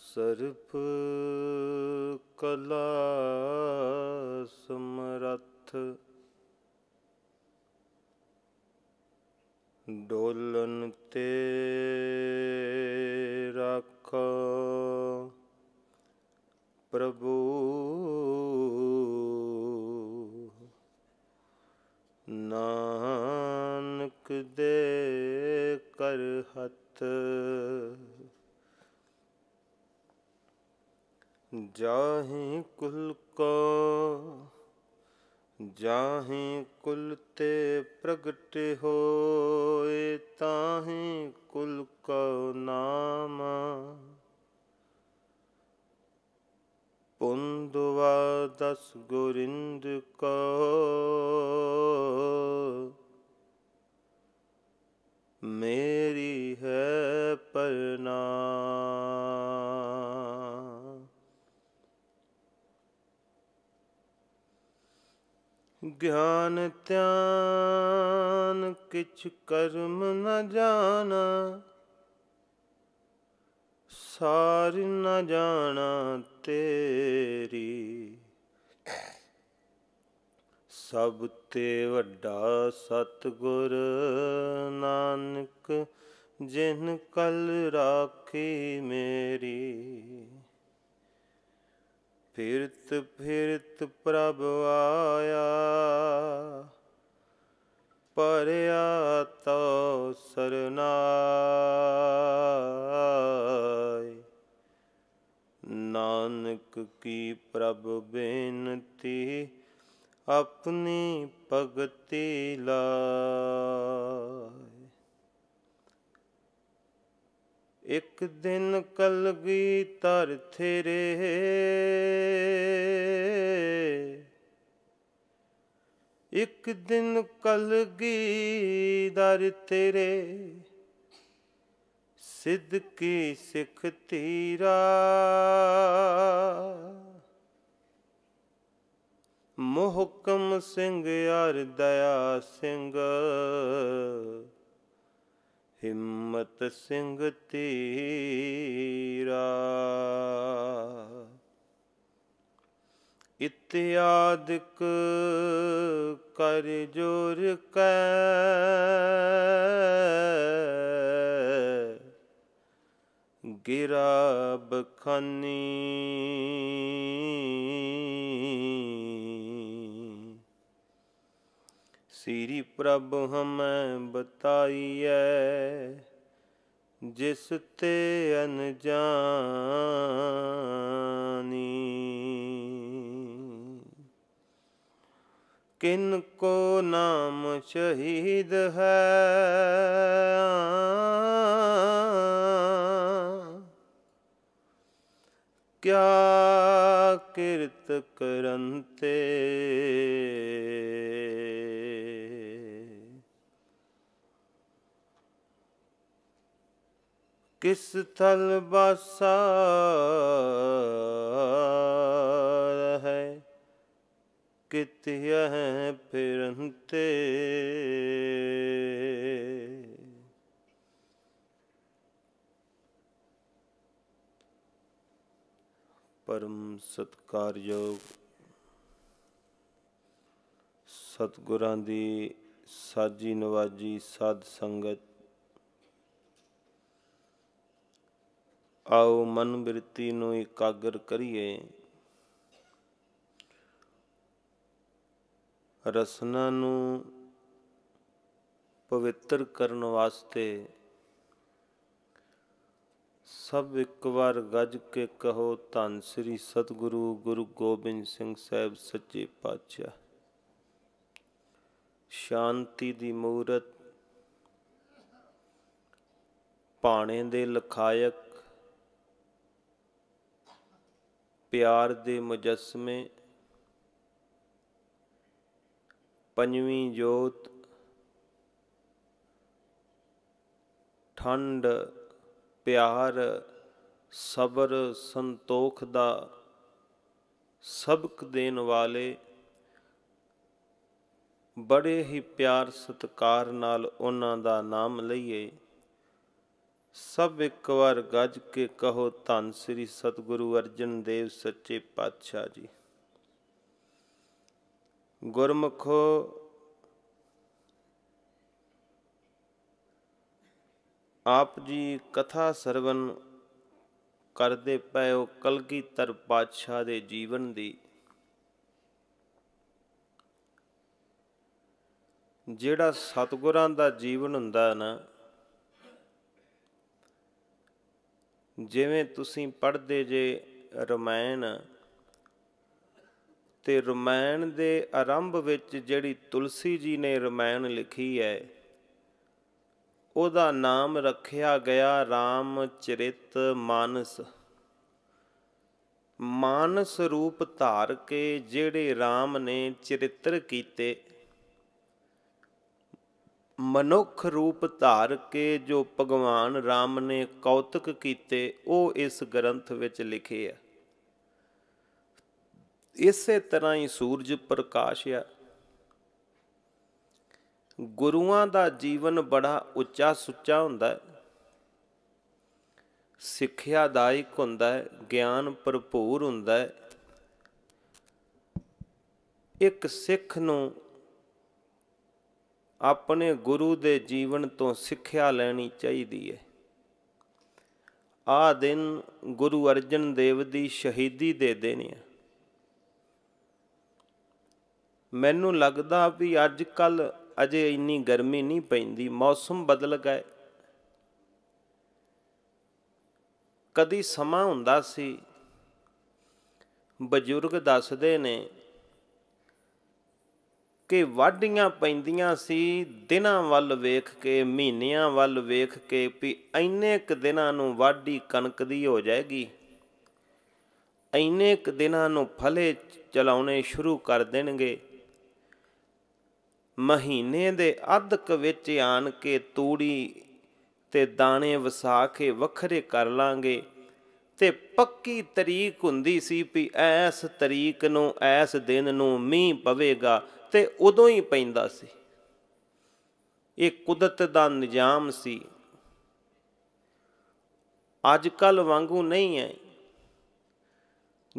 ਸਰਪ ਕਲਾ ਸਮਰੱਥ ਡੋਲਨ ਤੇ ਰੱਖ ਪ੍ਰਭੂ ਦੇ ਕਰ ਹੱਥ ਜਾਹੀ ਕੁਲ ਕੋ ਜਾਹੀ ਕੁਲ ਤੇ ਪ੍ਰਗਟ ਹੋਏ ਤਾਹੀ ਕੁਲ ਕੋ ਨਾਮ ਪੁੰਦਵਾ ਦਸ ਗੁਰਿੰਦ ਕੋ ਮੇਰੀ ਹੈ ਪਰਨਾ ਗਿਆਨ ਧਿਆਨ ਕਿਛ ਕਰਮ ਨ ਜਾਣਾ ਸਾਰ ਨ ਜਾਣਾ ਤੇਰੀ ਸਭ ਤੇ ਵੱਡਾ ਸਤਗੁਰ ਨਾਨਕ ਜਿਨ ਕਲ ਰਾਖੀ ਮੇਰੀ ਫਿਰਤ ਫਿਰਤ ਪ੍ਰਭ ਆਇਆ ਪਰਿਆ ਤੋ ਸਰਨਾਈ ਨਾਨਕ ਕੀ ਪ੍ਰਭ ਬੇਨਤੀ ਆਪਣੀ ਭਗਤੀ ਲਾਇ ਇੱਕ ਦਿਨ ਕਲਗੀ ਤਰ ਥੇਰੇ ਇੱਕ ਦਿਨ ਕਲਗੀ ਦਰ ਤੇਰੇ ਸਿੱਧ ਕੀ ਸਿੱਖ ਤੀਰਾ ਮੋਹਕਮ ਸਿੰਘ ਅਰ ਦਇਆ ਸਿੰਘ ਹਿੰਮਤ ਸਿੰਘ ਤੇਰਾ ਇਤਿਆਦਿਕ ਕਰ ਜੋਰ ਕੈ ਗਿਰਾ ਬਖਾਨੀ ਸ੍ਰੀ ਪ੍ਰਭ ਹਮੈ ਬਤਾਈਐ ਜਿਸ ਤੇ ਅਨਜਾਨੀ ਕਿਨ ਕੋ ਨਾਮ ਸ਼ਹੀਦ ਹੈ ਕਿਆ ਕਿਰਤ ਕਰੰਤੇ ਕਿਸ ਥਲ ਬਾਸਾ ਰਹੇ ਕਿਤਿਆ ਹੈ ਫਿਰੰਤੇ ਪਰਮ ਸਤਕਾਰਯੋਗ ਸਤਗੁਰਾਂ ਦੀ ਸਾਜੀ ਨਵਾਜੀ ਸਾਧ ਸੰਗਤ ਆਓ ਮਨ ਬ੍ਰਿਤੀ ਨੂੰ ਇਕਾਗਰ ਕਰੀਏ ਰਸਨਾ ਨੂੰ ਪਵਿੱਤਰ ਕਰਨ ਵਾਸਤੇ ਸਭ ਇੱਕ ਵਾਰ ਗੱਜ ਕੇ ਕਹੋ ਧੰਨ ਸ੍ਰੀ ਸਤਿਗੁਰੂ ਗੁਰੂ ਗੋਬਿੰਦ ਸਿੰਘ ਸਾਹਿਬ ਸੱਚੇ ਪਾਤਸ਼ਾਹ ਸ਼ਾਂਤੀ ਦੀ ਮੂਰਤ ਪਾਣੇ ਦੇ ਲਖਾਇਕ ਪਿਆਰ ਦੇ ਮੁਜੱਸਮੇ ਪੰਜਵੀਂ ਜੋਤ ਠੰਡ ਪਿਆਰ ਸਬਰ ਸੰਤੋਖ ਦਾ ਸਬਕ ਦੇਣ ਵਾਲੇ ਬੜੇ ਹੀ ਪਿਆਰ ਸਤਕਾਰ ਨਾਲ ਉਹਨਾਂ ਦਾ ਨਾਮ ਲਈਏ ਸਭ ਇੱਕ ਵਾਰ ਗੱਜ ਕੇ ਕਹੋ ਧੰਨ ਸ੍ਰੀ ਸਤਿਗੁਰੂ ਅਰਜਨ ਦੇਵ ਸੱਚੇ ਪਾਤਸ਼ਾਹ ਜੀ ਗੁਰਮਖੋ ਆਪ ਜੀ ਕਥਾ ਸਰਵਨ ਕਰਦੇ ਪਏ ਉਹ ਕਲਗੀਧਰ ਪਾਤਸ਼ਾਹ ਦੇ ਜੀਵਨ ਦੀ ਜਿਹੜਾ ਸਤਗੁਰਾਂ ਦਾ ਜੀਵਨ ਹੁੰਦਾ ਨਾ ਜਿਵੇਂ ਤੁਸੀਂ ਪੜ੍ਹਦੇ ਜੇ ਰਮਾਇਣ ਤੇ ਰਮਾਇਣ ਦੇ ਆਰੰਭ ਵਿੱਚ ਜਿਹੜੀ ਤੁਲਸੀ ਜੀ ਨੇ ਰਮਾਇਣ ਲਿਖੀ ਹੈ ਉਹਦਾ ਨਾਮ ਰੱਖਿਆ ਗਿਆ RAM ਚਰਿਤ ਮਾਨਸ ਮਾਨਸ ਰੂਪ ਧਾਰ ਕੇ ਜਿਹੜੇ RAM ਨੇ ਚਰਿੱਤਰ ਕੀਤੇ ਮਨੁੱਖ ਰੂਪ ਧਾਰ ਕੇ ਜੋ ਭਗਵਾਨ ਰਾਮ ਨੇ ਕੌਤਕ ਕੀਤੇ ਉਹ ਇਸ ਗ੍ਰੰਥ ਵਿੱਚ ਲਿਖੇ ਆ ਇਸੇ ਤਰ੍ਹਾਂ ਹੀ ਸੂਰਜ ਪ੍ਰਕਾਸ਼ ਆ ਗੁਰੂਆਂ ਦਾ ਜੀਵਨ ਬੜਾ ਉੱਚਾ ਸੁੱਚਾ ਹੁੰਦਾ ਹੈ ਸਿੱਖਿਆਦਾਇਕ ਹੁੰਦਾ ਹੈ ਗਿਆਨ ਭਰਪੂਰ ਹੁੰਦਾ ਹੈ ਇੱਕ ਸਿੱਖ ਨੂੰ ਆਪਣੇ ਗੁਰੂ ਦੇ ਜੀਵਨ ਤੋਂ ਸਿੱਖਿਆ ਲੈਣੀ ਚਾਹੀਦੀ ਹੈ ਆ ਦਿਨ ਗੁਰੂ ਅਰਜਨ ਦੇਵ ਦੀ ਸ਼ਹੀਦੀ ਦੇ ਦਿਨ ਹੈ ਮੈਨੂੰ ਲੱਗਦਾ ਵੀ ਅੱਜ ਕੱਲ ਅਜੇ ਇੰਨੀ ਗਰਮੀ ਨਹੀਂ ਪੈਂਦੀ ਮੌਸਮ ਬਦਲ ਗਏ ਕਦੀ ਸਮਾਂ ਹੁੰਦਾ ਸੀ ਬਜ਼ੁਰਗ ਦੱਸਦੇ ਨੇ ਕਿ ਵਾਢੀਆਂ ਪੈਂਦੀਆਂ ਸੀ ਦਿਨਾਂ ਵੱਲ ਵੇਖ ਕੇ ਮਹੀਨਿਆਂ ਵੱਲ ਵੇਖ ਕੇ ਵੀ ਐਨੇ ਕ ਦਿਨਾਂ ਨੂੰ ਵਾਢੀ ਕਣਕ ਦੀ ਹੋ ਜਾਏਗੀ ਐਨੇ ਕ ਦਿਨਾਂ ਨੂੰ ਫਲੇ ਚਲਾਉਣੇ ਸ਼ੁਰੂ ਕਰ ਦੇਣਗੇ ਮਹੀਨੇ ਦੇ ਅੱਧਕ ਵਿੱਚ ਆਣ ਕੇ ਤੂੜੀ ਤੇ ਦਾਣੇ ਵਸਾ ਕੇ ਵੱਖਰੇ ਕਰ ਲਾਂਗੇ ਤੇ ਪੱਕੀ ਤਰੀਕ ਹੁੰਦੀ ਸੀ ਵੀ ਐਸ ਤਰੀਕ ਨੂੰ ਐਸ ਦਿਨ ਨੂੰ ਮੀਂਹ ਪਵੇਗਾ ਤੇ ਉਦੋਂ ਹੀ ਪੈਂਦਾ ਸੀ ਇਹ ਕੁਦਰਤ ਦਾ ਨਿਜ਼ਾਮ ਸੀ ਅੱਜ ਕੱਲ ਵਾਂਗੂ ਨਹੀਂ ਹੈ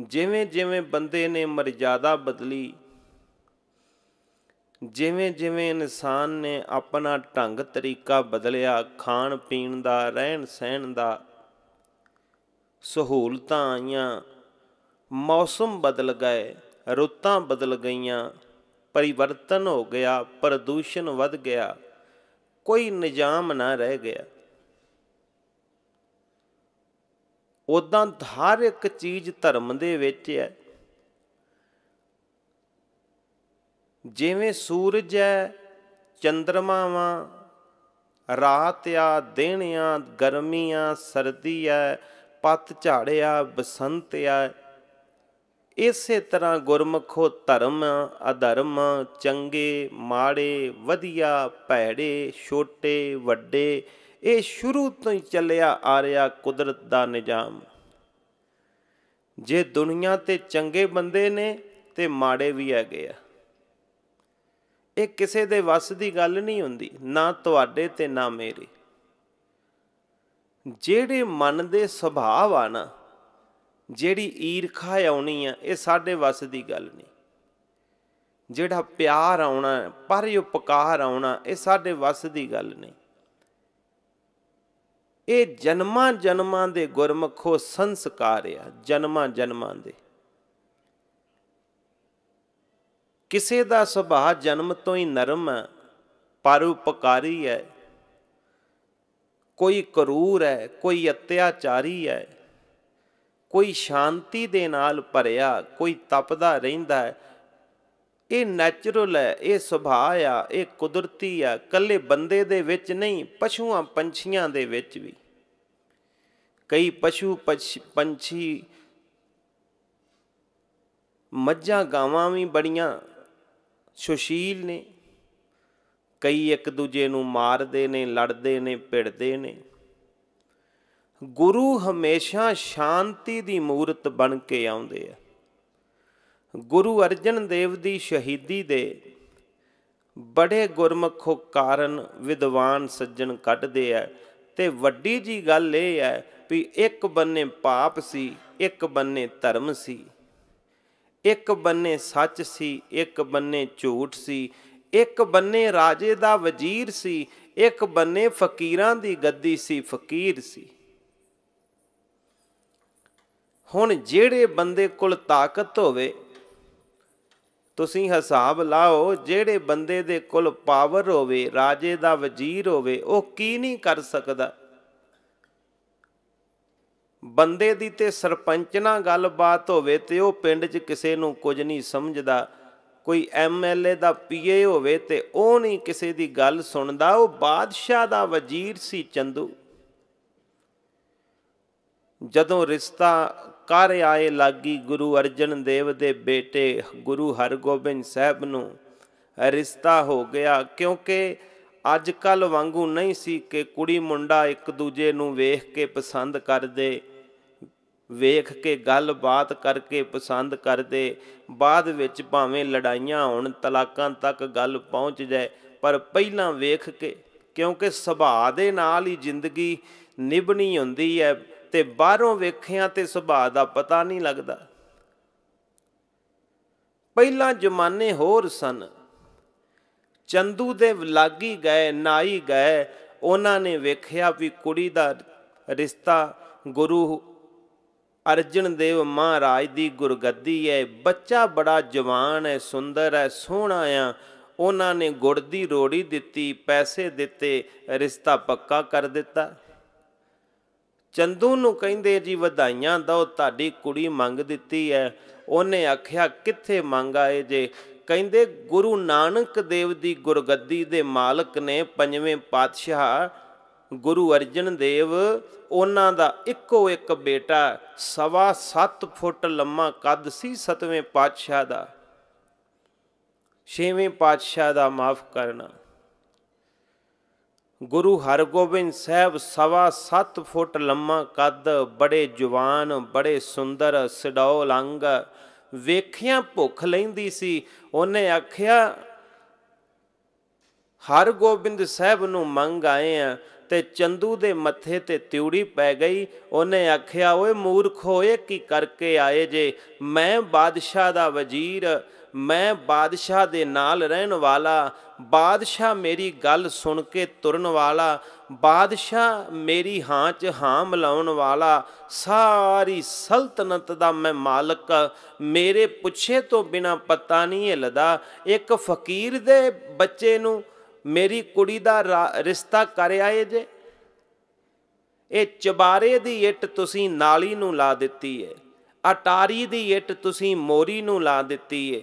ਜਿਵੇਂ ਜਿਵੇਂ ਬੰਦੇ ਨੇ ਮਰਜ਼ਾਦਾ ਬਦਲੀ ਜਿਵੇਂ ਜਿਵੇਂ ਇਨਸਾਨ ਨੇ ਆਪਣਾ ਢੰਗ ਤਰੀਕਾ ਬਦਲਿਆ ਖਾਣ ਪੀਣ ਦਾ ਰਹਿਣ ਸਹਿਣ ਦਾ ਸਹੂਲਤਾਂ ਆਈਆਂ ਮੌਸਮ ਬਦਲ ਗਏ ਰੁੱਤਾਂ ਬਦਲ ਗਈਆਂ ਪਰਿਵਰਤਨ ਹੋ ਗਿਆ ਪ੍ਰਦੂਸ਼ਣ ਵੱਧ ਗਿਆ ਕੋਈ ਨਿਜਾਮ ਨਾ ਰਹਿ ਗਿਆ ਉਦਾਂ ਧਾਰ ਇੱਕ ਚੀਜ਼ ਧਰਮ ਦੇ ਵਿੱਚ ਹੈ ਜਿਵੇਂ ਸੂਰਜ ਹੈ ਚੰ드ਰਮਾ ਵਾ ਰਾਤ ਆ ਦਿਨ ਆ ਗਰਮੀ ਆ ਸਰਦੀ ਆ ਪੱਤ ਝਾੜਿਆ ਬਸੰਤ ਆ ਇਸੇ ਤਰ੍ਹਾਂ ਗੁਰਮਖੋ ਧਰਮ ਅਧਰਮ ਚੰਗੇ ਮਾੜੇ ਵਧੀਆ ਭੈੜੇ ਛੋਟੇ ਵੱਡੇ ਇਹ ਸ਼ੁਰੂ ਤੋਂ ਹੀ ਚੱਲਿਆ ਆ ਰਿਹਾ ਕੁਦਰਤ ਦਾ ਨਿਜ਼ਾਮ ਜੇ ਦੁਨੀਆ ਤੇ ਚੰਗੇ ਬੰਦੇ ਨੇ ਤੇ ਮਾੜੇ ਵੀ ਹੈਗੇ ਆ ਇਹ ਕਿਸੇ ਦੇ ਵੱਸ ਦੀ ਗੱਲ ਨਹੀਂ ਹੁੰਦੀ ਨਾ ਤੁਹਾਡੇ ਤੇ ਨਾ ਮੇਰੇ ਜਿਹੜੇ ਮਨ ਦੇ ਸੁਭਾਅ ਆ ਨਾ ਜਿਹੜੀ ਈਰਖਾ ਆਉਣੀ ਆ ਇਹ ਸਾਡੇ ਵੱਸ ਦੀ ਗੱਲ ਨਹੀਂ ਜਿਹੜਾ ਪਿਆਰ ਆਉਣਾ ਪਰ ਉਪਕਾਰ ਆਉਣਾ ਇਹ ਸਾਡੇ ਵੱਸ ਦੀ ਗੱਲ ਨਹੀਂ ਇਹ ਜਨਮਾਂ ਜਨਮਾਂ ਦੇ ਗੁਰਮਖੋ ਸੰਸਕਾਰ ਆ ਜਨਮਾਂ ਜਨਮਾਂ ਦੇ ਕਿਸੇ ਦਾ ਸੁਭਾਅ ਜਨਮ ਤੋਂ ਹੀ ਨਰਮ ਹੈ ਪਰ ਉਪਕਾਰੀ ਹੈ ਕੋਈ ਕਰੂਰ ਹੈ ਕੋਈ ਅਤਿਆਚਾਰੀ ਹੈ ਕੋਈ ਸ਼ਾਂਤੀ ਦੇ ਨਾਲ ਭਰਿਆ ਕੋਈ ਤਪਦਾ ਰਹਿੰਦਾ ਹੈ ਇਹ ਨੈਚੁਰਲ ਹੈ ਇਹ ਸੁਭਾਅ ਆ ਇਹ ਕੁਦਰਤੀ ਆ ਕੱਲੇ ਬੰਦੇ ਦੇ ਵਿੱਚ ਨਹੀਂ ਪਸ਼ੂਆਂ ਪੰਛੀਆਂ ਦੇ ਵਿੱਚ ਵੀ ਕਈ ਪਸ਼ੂ ਪੰਛੀ ਮੱਝਾਂ ਗਾਵਾਂ ਵੀ ਬੜੀਆਂ ਸੁਸ਼ੀਲ ਨੇ ਕਈ ਇੱਕ ਦੂਜੇ ਨੂੰ ਮਾਰਦੇ ਨੇ ਲੜਦੇ ਨੇ ਭਿੜਦੇ ਨੇ ਗੁਰੂ ਹਮੇਸ਼ਾ ਸ਼ਾਂਤੀ ਦੀ ਮੂਰਤ ਬਣ ਕੇ ਆਉਂਦੇ ਆ ਗੁਰੂ ਅਰਜਨ ਦੇਵ ਦੀ ਸ਼ਹੀਦੀ ਦੇ ਬੜੇ ਗੁਰਮਖੋ ਕਾਰਨ ਵਿਦਵਾਨ ਸੱਜਣ ਕੱਢਦੇ ਆ ਤੇ ਵੱਡੀ ਜੀ ਗੱਲ ਇਹ ਹੈ ਵੀ ਇੱਕ ਬੰਨੇ ਪਾਪ ਸੀ ਇੱਕ ਬੰਨੇ ਧਰਮ ਸੀ ਇੱਕ ਬੰਨੇ ਸੱਚ ਸੀ ਇੱਕ ਬੰਨੇ ਝੂਠ ਸੀ ਇੱਕ ਬੰਨੇ ਰਾਜੇ ਦਾ ਵਜ਼ੀਰ ਸੀ ਇੱਕ ਬੰਨੇ ਫਕੀਰਾਂ ਦੀ ਗੱਦੀ ਸੀ ਫਕੀਰ ਸੀ ਹੁਣ ਜਿਹੜੇ ਬੰਦੇ ਕੋਲ ਤਾਕਤ ਹੋਵੇ ਤੁਸੀਂ ਹਿਸਾਬ ਲਾਓ ਜਿਹੜੇ ਬੰਦੇ ਦੇ ਕੋਲ ਪਾਵਰ ਹੋਵੇ ਰਾਜੇ ਦਾ ਵਜ਼ੀਰ ਹੋਵੇ ਉਹ ਕੀ ਨਹੀਂ ਕਰ ਸਕਦਾ ਬੰਦੇ ਦੀ ਤੇ ਸਰਪੰਚ ਨਾਲ ਗੱਲਬਾਤ ਹੋਵੇ ਤੇ ਉਹ ਪਿੰਡ 'ਚ ਕਿਸੇ ਨੂੰ ਕੁਝ ਨਹੀਂ ਸਮਝਦਾ ਕੋਈ ਐਮਐਲਏ ਦਾ ਪੀਏ ਹੋਵੇ ਤੇ ਉਹ ਨਹੀਂ ਕਿਸੇ ਦੀ ਗੱਲ ਸੁਣਦਾ ਉਹ ਬਾਦਸ਼ਾਹ ਦਾ ਵਜ਼ੀਰ ਸੀ ਚੰਦੂ ਜਦੋਂ ਰਿਸ਼ਤਾ ਕਰ ਆਏ ਲਾਗੀ ਗੁਰੂ ਅਰਜਨ ਦੇਵ ਦੇ ਬੇਟੇ ਗੁਰੂ ਹਰਗੋਬਿੰਦ ਸਾਹਿਬ ਨੂੰ ਰਿਸ਼ਤਾ ਹੋ ਗਿਆ ਕਿਉਂਕਿ ਅੱਜ ਕੱਲ ਵਾਂਗੂ ਨਹੀਂ ਸੀ ਕਿ ਕੁੜੀ ਮੁੰਡਾ ਇੱਕ ਦੂਜੇ ਨੂੰ ਵੇਖ ਕੇ ਪਸੰਦ ਕਰਦੇ ਵੇਖ ਕੇ ਗੱਲਬਾਤ ਕਰਕੇ ਪਸੰਦ ਕਰਦੇ ਬਾਅਦ ਵਿੱਚ ਭਾਵੇਂ ਲੜਾਈਆਂ ਹੋਣ ਤਲਾਕਾਂ ਤੱਕ ਗੱਲ ਪਹੁੰਚ ਜਾਏ ਪਰ ਪਹਿਲਾਂ ਵੇਖ ਕੇ ਕਿਉਂਕਿ ਸੁਭਾਅ ਦੇ ਨਾਲ ਹੀ ਜ਼ਿੰਦਗੀ ਨਿਭਣੀ ਹੁੰਦੀ ਹੈ ਤੇ ਬਾਹਰੋਂ ਵੇਖਿਆ ਤੇ ਸੁਭਾਅ ਦਾ ਪਤਾ ਨਹੀਂ ਲੱਗਦਾ ਪਹਿਲਾਂ ਜਮਾਨੇ ਹੋਰ ਸਨ ਚੰਦੂ ਦੇ ਲਾਗੀ ਗਏ ਨਾਈ ਗਏ ਉਹਨਾਂ ਨੇ ਵੇਖਿਆ ਵੀ ਕੁੜੀ ਦਾ ਰਿਸ਼ਤਾ ਗੁਰੂ ਅਰਜਨ ਦੇਵ ਮਹਾਰਾਜ ਦੀ ਗੁਰਗੱਦੀ ਹੈ ਬੱਚਾ ਬੜਾ ਜਵਾਨ ਹੈ ਸੁੰਦਰ ਹੈ ਸੋਹਣਾ ਆ ਉਹਨਾਂ ਨੇ ਗੁੜ ਦੀ ਰੋੜੀ ਦਿੱਤੀ ਪੈਸੇ ਦਿੱਤੇ ਰਿਸ਼ਤਾ ਪੱਕਾ ਕਰ ਦਿੱਤਾ ਚੰਦੂ ਨੂੰ ਕਹਿੰਦੇ ਜੀ ਵਧਾਈਆਂ ਦੋ ਤੁਹਾਡੀ ਕੁੜੀ ਮੰਗ ਦਿੱਤੀ ਐ ਉਹਨੇ ਆਖਿਆ ਕਿੱਥੇ ਮੰਗਾਏ ਜੇ ਕਹਿੰਦੇ ਗੁਰੂ ਨਾਨਕ ਦੇਵ ਦੀ ਗੁਰਗੱਦੀ ਦੇ ਮਾਲਕ ਨੇ ਪੰਜਵੇਂ ਪਾਤਸ਼ਾਹ ਗੁਰੂ ਅਰਜਨ ਦੇਵ ਉਹਨਾਂ ਦਾ ਇੱਕੋ ਇੱਕ ਬੇਟਾ ਸਵਾ 7 ਫੁੱਟ ਲੰਮਾ ਕੱਦ ਸੀ ਸਤਵੇਂ ਪਾਤਸ਼ਾਹ ਦਾ ਛੇਵੇਂ ਪਾਤਸ਼ਾਹ ਦਾ ਮਾਫ ਕਰਨਾ ਗੁਰੂ ਹਰਗੋਬਿੰਦ ਸਾਹਿਬ ਸਵਾ 7 ਫੁੱਟ ਲੰਮਾ ਕੱਦ ਬੜੇ ਜਵਾਨ ਬੜੇ ਸੁੰਦਰ ਸਡੌਲ ਅੰਗ ਵੇਖਿਆ ਭੁੱਖ ਲੈਂਦੀ ਸੀ ਉਹਨੇ ਆਖਿਆ ਹਰਗੋਬਿੰਦ ਸਾਹਿਬ ਨੂੰ ਮੰਗ ਆਏ ਆ ਤੇ ਚੰਦੂ ਦੇ ਮੱਥੇ ਤੇ ਤਿਉੜੀ ਪੈ ਗਈ ਉਹਨੇ ਆਖਿਆ ਓਏ ਮੂਰਖ ਹੋਏ ਕੀ ਕਰਕੇ ਆਏ ਜੇ ਮੈਂ ਬਾਦਸ਼ਾਹ ਦਾ ਵਜ਼ੀਰ ਮੈਂ ਬਾਦਸ਼ਾਹ ਦੇ ਨਾਲ ਰਹਿਣ ਵਾਲਾ ਬਾਦਸ਼ਾਹ ਮੇਰੀ ਗੱਲ ਸੁਣ ਕੇ ਤੁਰਨ ਵਾਲਾ ਬਾਦਸ਼ਾਹ ਮੇਰੀ ਹਾਂ 'ਚ ਹਾਂ ਮਲਾਉਣ ਵਾਲਾ ਸਾਰੀ ਸਲਤਨਤ ਦਾ ਮੈਂ ਮਾਲਕ ਮੇਰੇ ਪੁੱਛੇ ਤੋਂ ਬਿਨਾ ਪਤਾ ਨਹੀਂ ਹਿਲਦਾ ਇੱਕ ਫਕੀਰ ਦੇ ਬੱਚੇ ਨੂੰ ਮੇਰੀ ਕੁੜੀ ਦਾ ਰਿਸ਼ਤਾ ਕਰ ਆਏ ਜੇ ਇਹ ਚਬਾਰੇ ਦੀ ਇੱਟ ਤੁਸੀਂ ਨਾਲੀ ਨੂੰ ਲਾ ਦਿੱਤੀ ਹੈ ਅਟਾਰੀ ਦੀ ਇੱਟ ਤੁਸੀਂ ਮੋਰੀ ਨੂੰ ਲਾ ਦਿੱਤੀ ਏ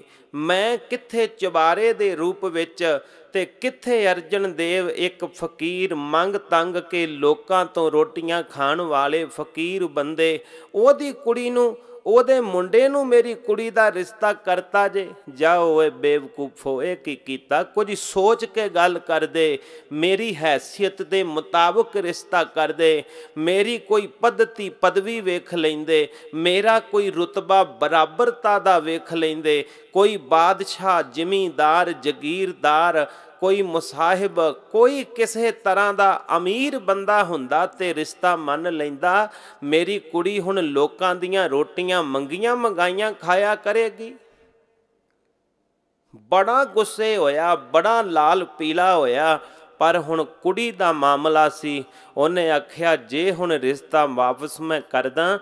ਮੈਂ ਕਿੱਥੇ ਚਵਾਰੇ ਦੇ ਰੂਪ ਵਿੱਚ ਤੇ ਕਿੱਥੇ ਅਰਜਨ ਦੇਵ ਇੱਕ ਫਕੀਰ ਮੰਗ ਤੰਗ ਕੇ ਲੋਕਾਂ ਤੋਂ ਰੋਟੀਆਂ ਖਾਣ ਵਾਲੇ ਫਕੀਰ ਬੰਦੇ ਉਹਦੀ ਕੁੜੀ ਨੂੰ ਉਹਦੇ ਮੁੰਡੇ ਨੂੰ ਮੇਰੀ ਕੁੜੀ ਦਾ ਰਿਸ਼ਤਾ ਕਰਤਾ ਜੇ ਜਾ ਓਏ ਬੇਵਕੂਫੋ ਇਹ ਕੀ ਕੀਤਾ ਕੁਝ ਸੋਚ ਕੇ ਗੱਲ ਕਰ ਦੇ ਮੇਰੀ ਹیثیت ਦੇ ਮੁਤਾਬਕ ਰਿਸ਼ਤਾ ਕਰ ਦੇ ਮੇਰੀ ਕੋਈ ਪਦਤੀ ਪਦਵੀ ਵੇਖ ਲੈਂਦੇ ਮੇਰਾ ਕੋਈ ਰਤਬਾ ਬਰਾਬਰਤਾ ਦਾ ਵੇਖ ਲੈਂਦੇ ਕੋਈ ਬਾਦਸ਼ਾਹ ਜ਼ਿਮੀਂਦਾਰ ਜ਼ਗੀਰਦਾਰ ਕੋਈ ਮੁਸਾਹਿਬ ਕੋਈ ਕਿਸੇ ਤਰ੍ਹਾਂ ਦਾ ਅਮੀਰ ਬੰਦਾ ਹੁੰਦਾ ਤੇ ਰਿਸ਼ਤਾ ਮੰਨ ਲੈਂਦਾ ਮੇਰੀ ਕੁੜੀ ਹੁਣ ਲੋਕਾਂ ਦੀਆਂ ਰੋਟੀਆਂ ਮੰਗੀਆਂ ਮੰਗਾਈਆਂ ਖਾਇਆ ਕਰੇਗੀ ਬੜਾ ਗੁੱਸੇ ਹੋਇਆ ਬੜਾ ਲਾਲ ਪੀਲਾ ਹੋਇਆ ਪਰ ਹੁਣ ਕੁੜੀ ਦਾ ਮਾਮਲਾ ਸੀ ਉਹਨੇ ਆਖਿਆ ਜੇ ਹੁਣ ਰਿਸ਼ਤਾ ਵਾਪਸ ਮੈਂ ਕਰਦਾ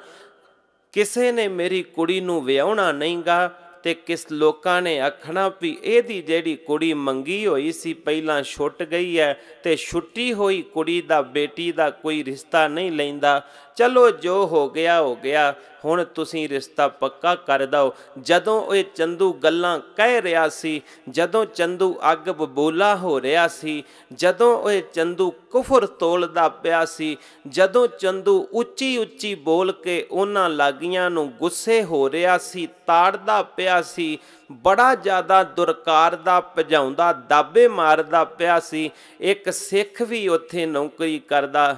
ਕਿਸੇ ਨੇ ਮੇਰੀ ਕੁੜੀ ਨੂੰ ਵਿਆਹਣਾ ਨਹੀਂਗਾ ਤੇ ਕਿਸ ਲੋਕਾਂ ਨੇ ਅੱਖਣਾ ਵੀ ਇਹਦੀ ਜਿਹੜੀ ਕੁੜੀ ਮੰਗੀ ਹੋਈ ਸੀ ਪਹਿਲਾਂ ਛੁੱਟ ਗਈ ਹੈ ਤੇ ਛੁੱਟੀ ਹੋਈ ਕੁੜੀ ਦਾ ਬੇਟੀ ਦਾ ਕੋਈ ਰਿਸ਼ਤਾ ਨਹੀਂ ਲੈਂਦਾ ਚਲੋ ਜੋ ਹੋ ਗਿਆ ਹੋ ਗਿਆ ਹੁਣ ਤੁਸੀਂ ਰਿਸ਼ਤਾ ਪੱਕਾ ਕਰ ਦਿਓ ਜਦੋਂ ਉਹ ਚੰਦੂ ਗੱਲਾਂ ਕਹਿ ਰਿਹਾ ਸੀ ਜਦੋਂ ਚੰਦੂ ਅੱਗ ਬਬੋਲਾ ਹੋ ਰਿਹਾ ਸੀ ਜਦੋਂ ਉਹ ਚੰਦੂ ਕਫਰ ਤੋਲਦਾ ਪਿਆ ਸੀ ਜਦੋਂ ਚੰਦੂ ਉੱਚੀ ਉੱਚੀ ਬੋਲ ਕੇ ਉਹਨਾਂ ਲਾਗੀਆਂ ਨੂੰ ਗੁੱਸੇ ਹੋ ਰਿਹਾ ਸੀ ਤਾੜਦਾ ਪਿਆ ਸੀ ਬੜਾ ਜ਼ਿਆਦਾ ਦੁਰਕਾਰ ਦਾ ਭਜਾਉਂਦਾ ਦਾਬੇ ਮਾਰਦਾ ਪਿਆ ਸੀ ਇੱਕ ਸਿੱਖ ਵੀ ਉੱਥੇ ਨੌਕਰੀ ਕਰਦਾ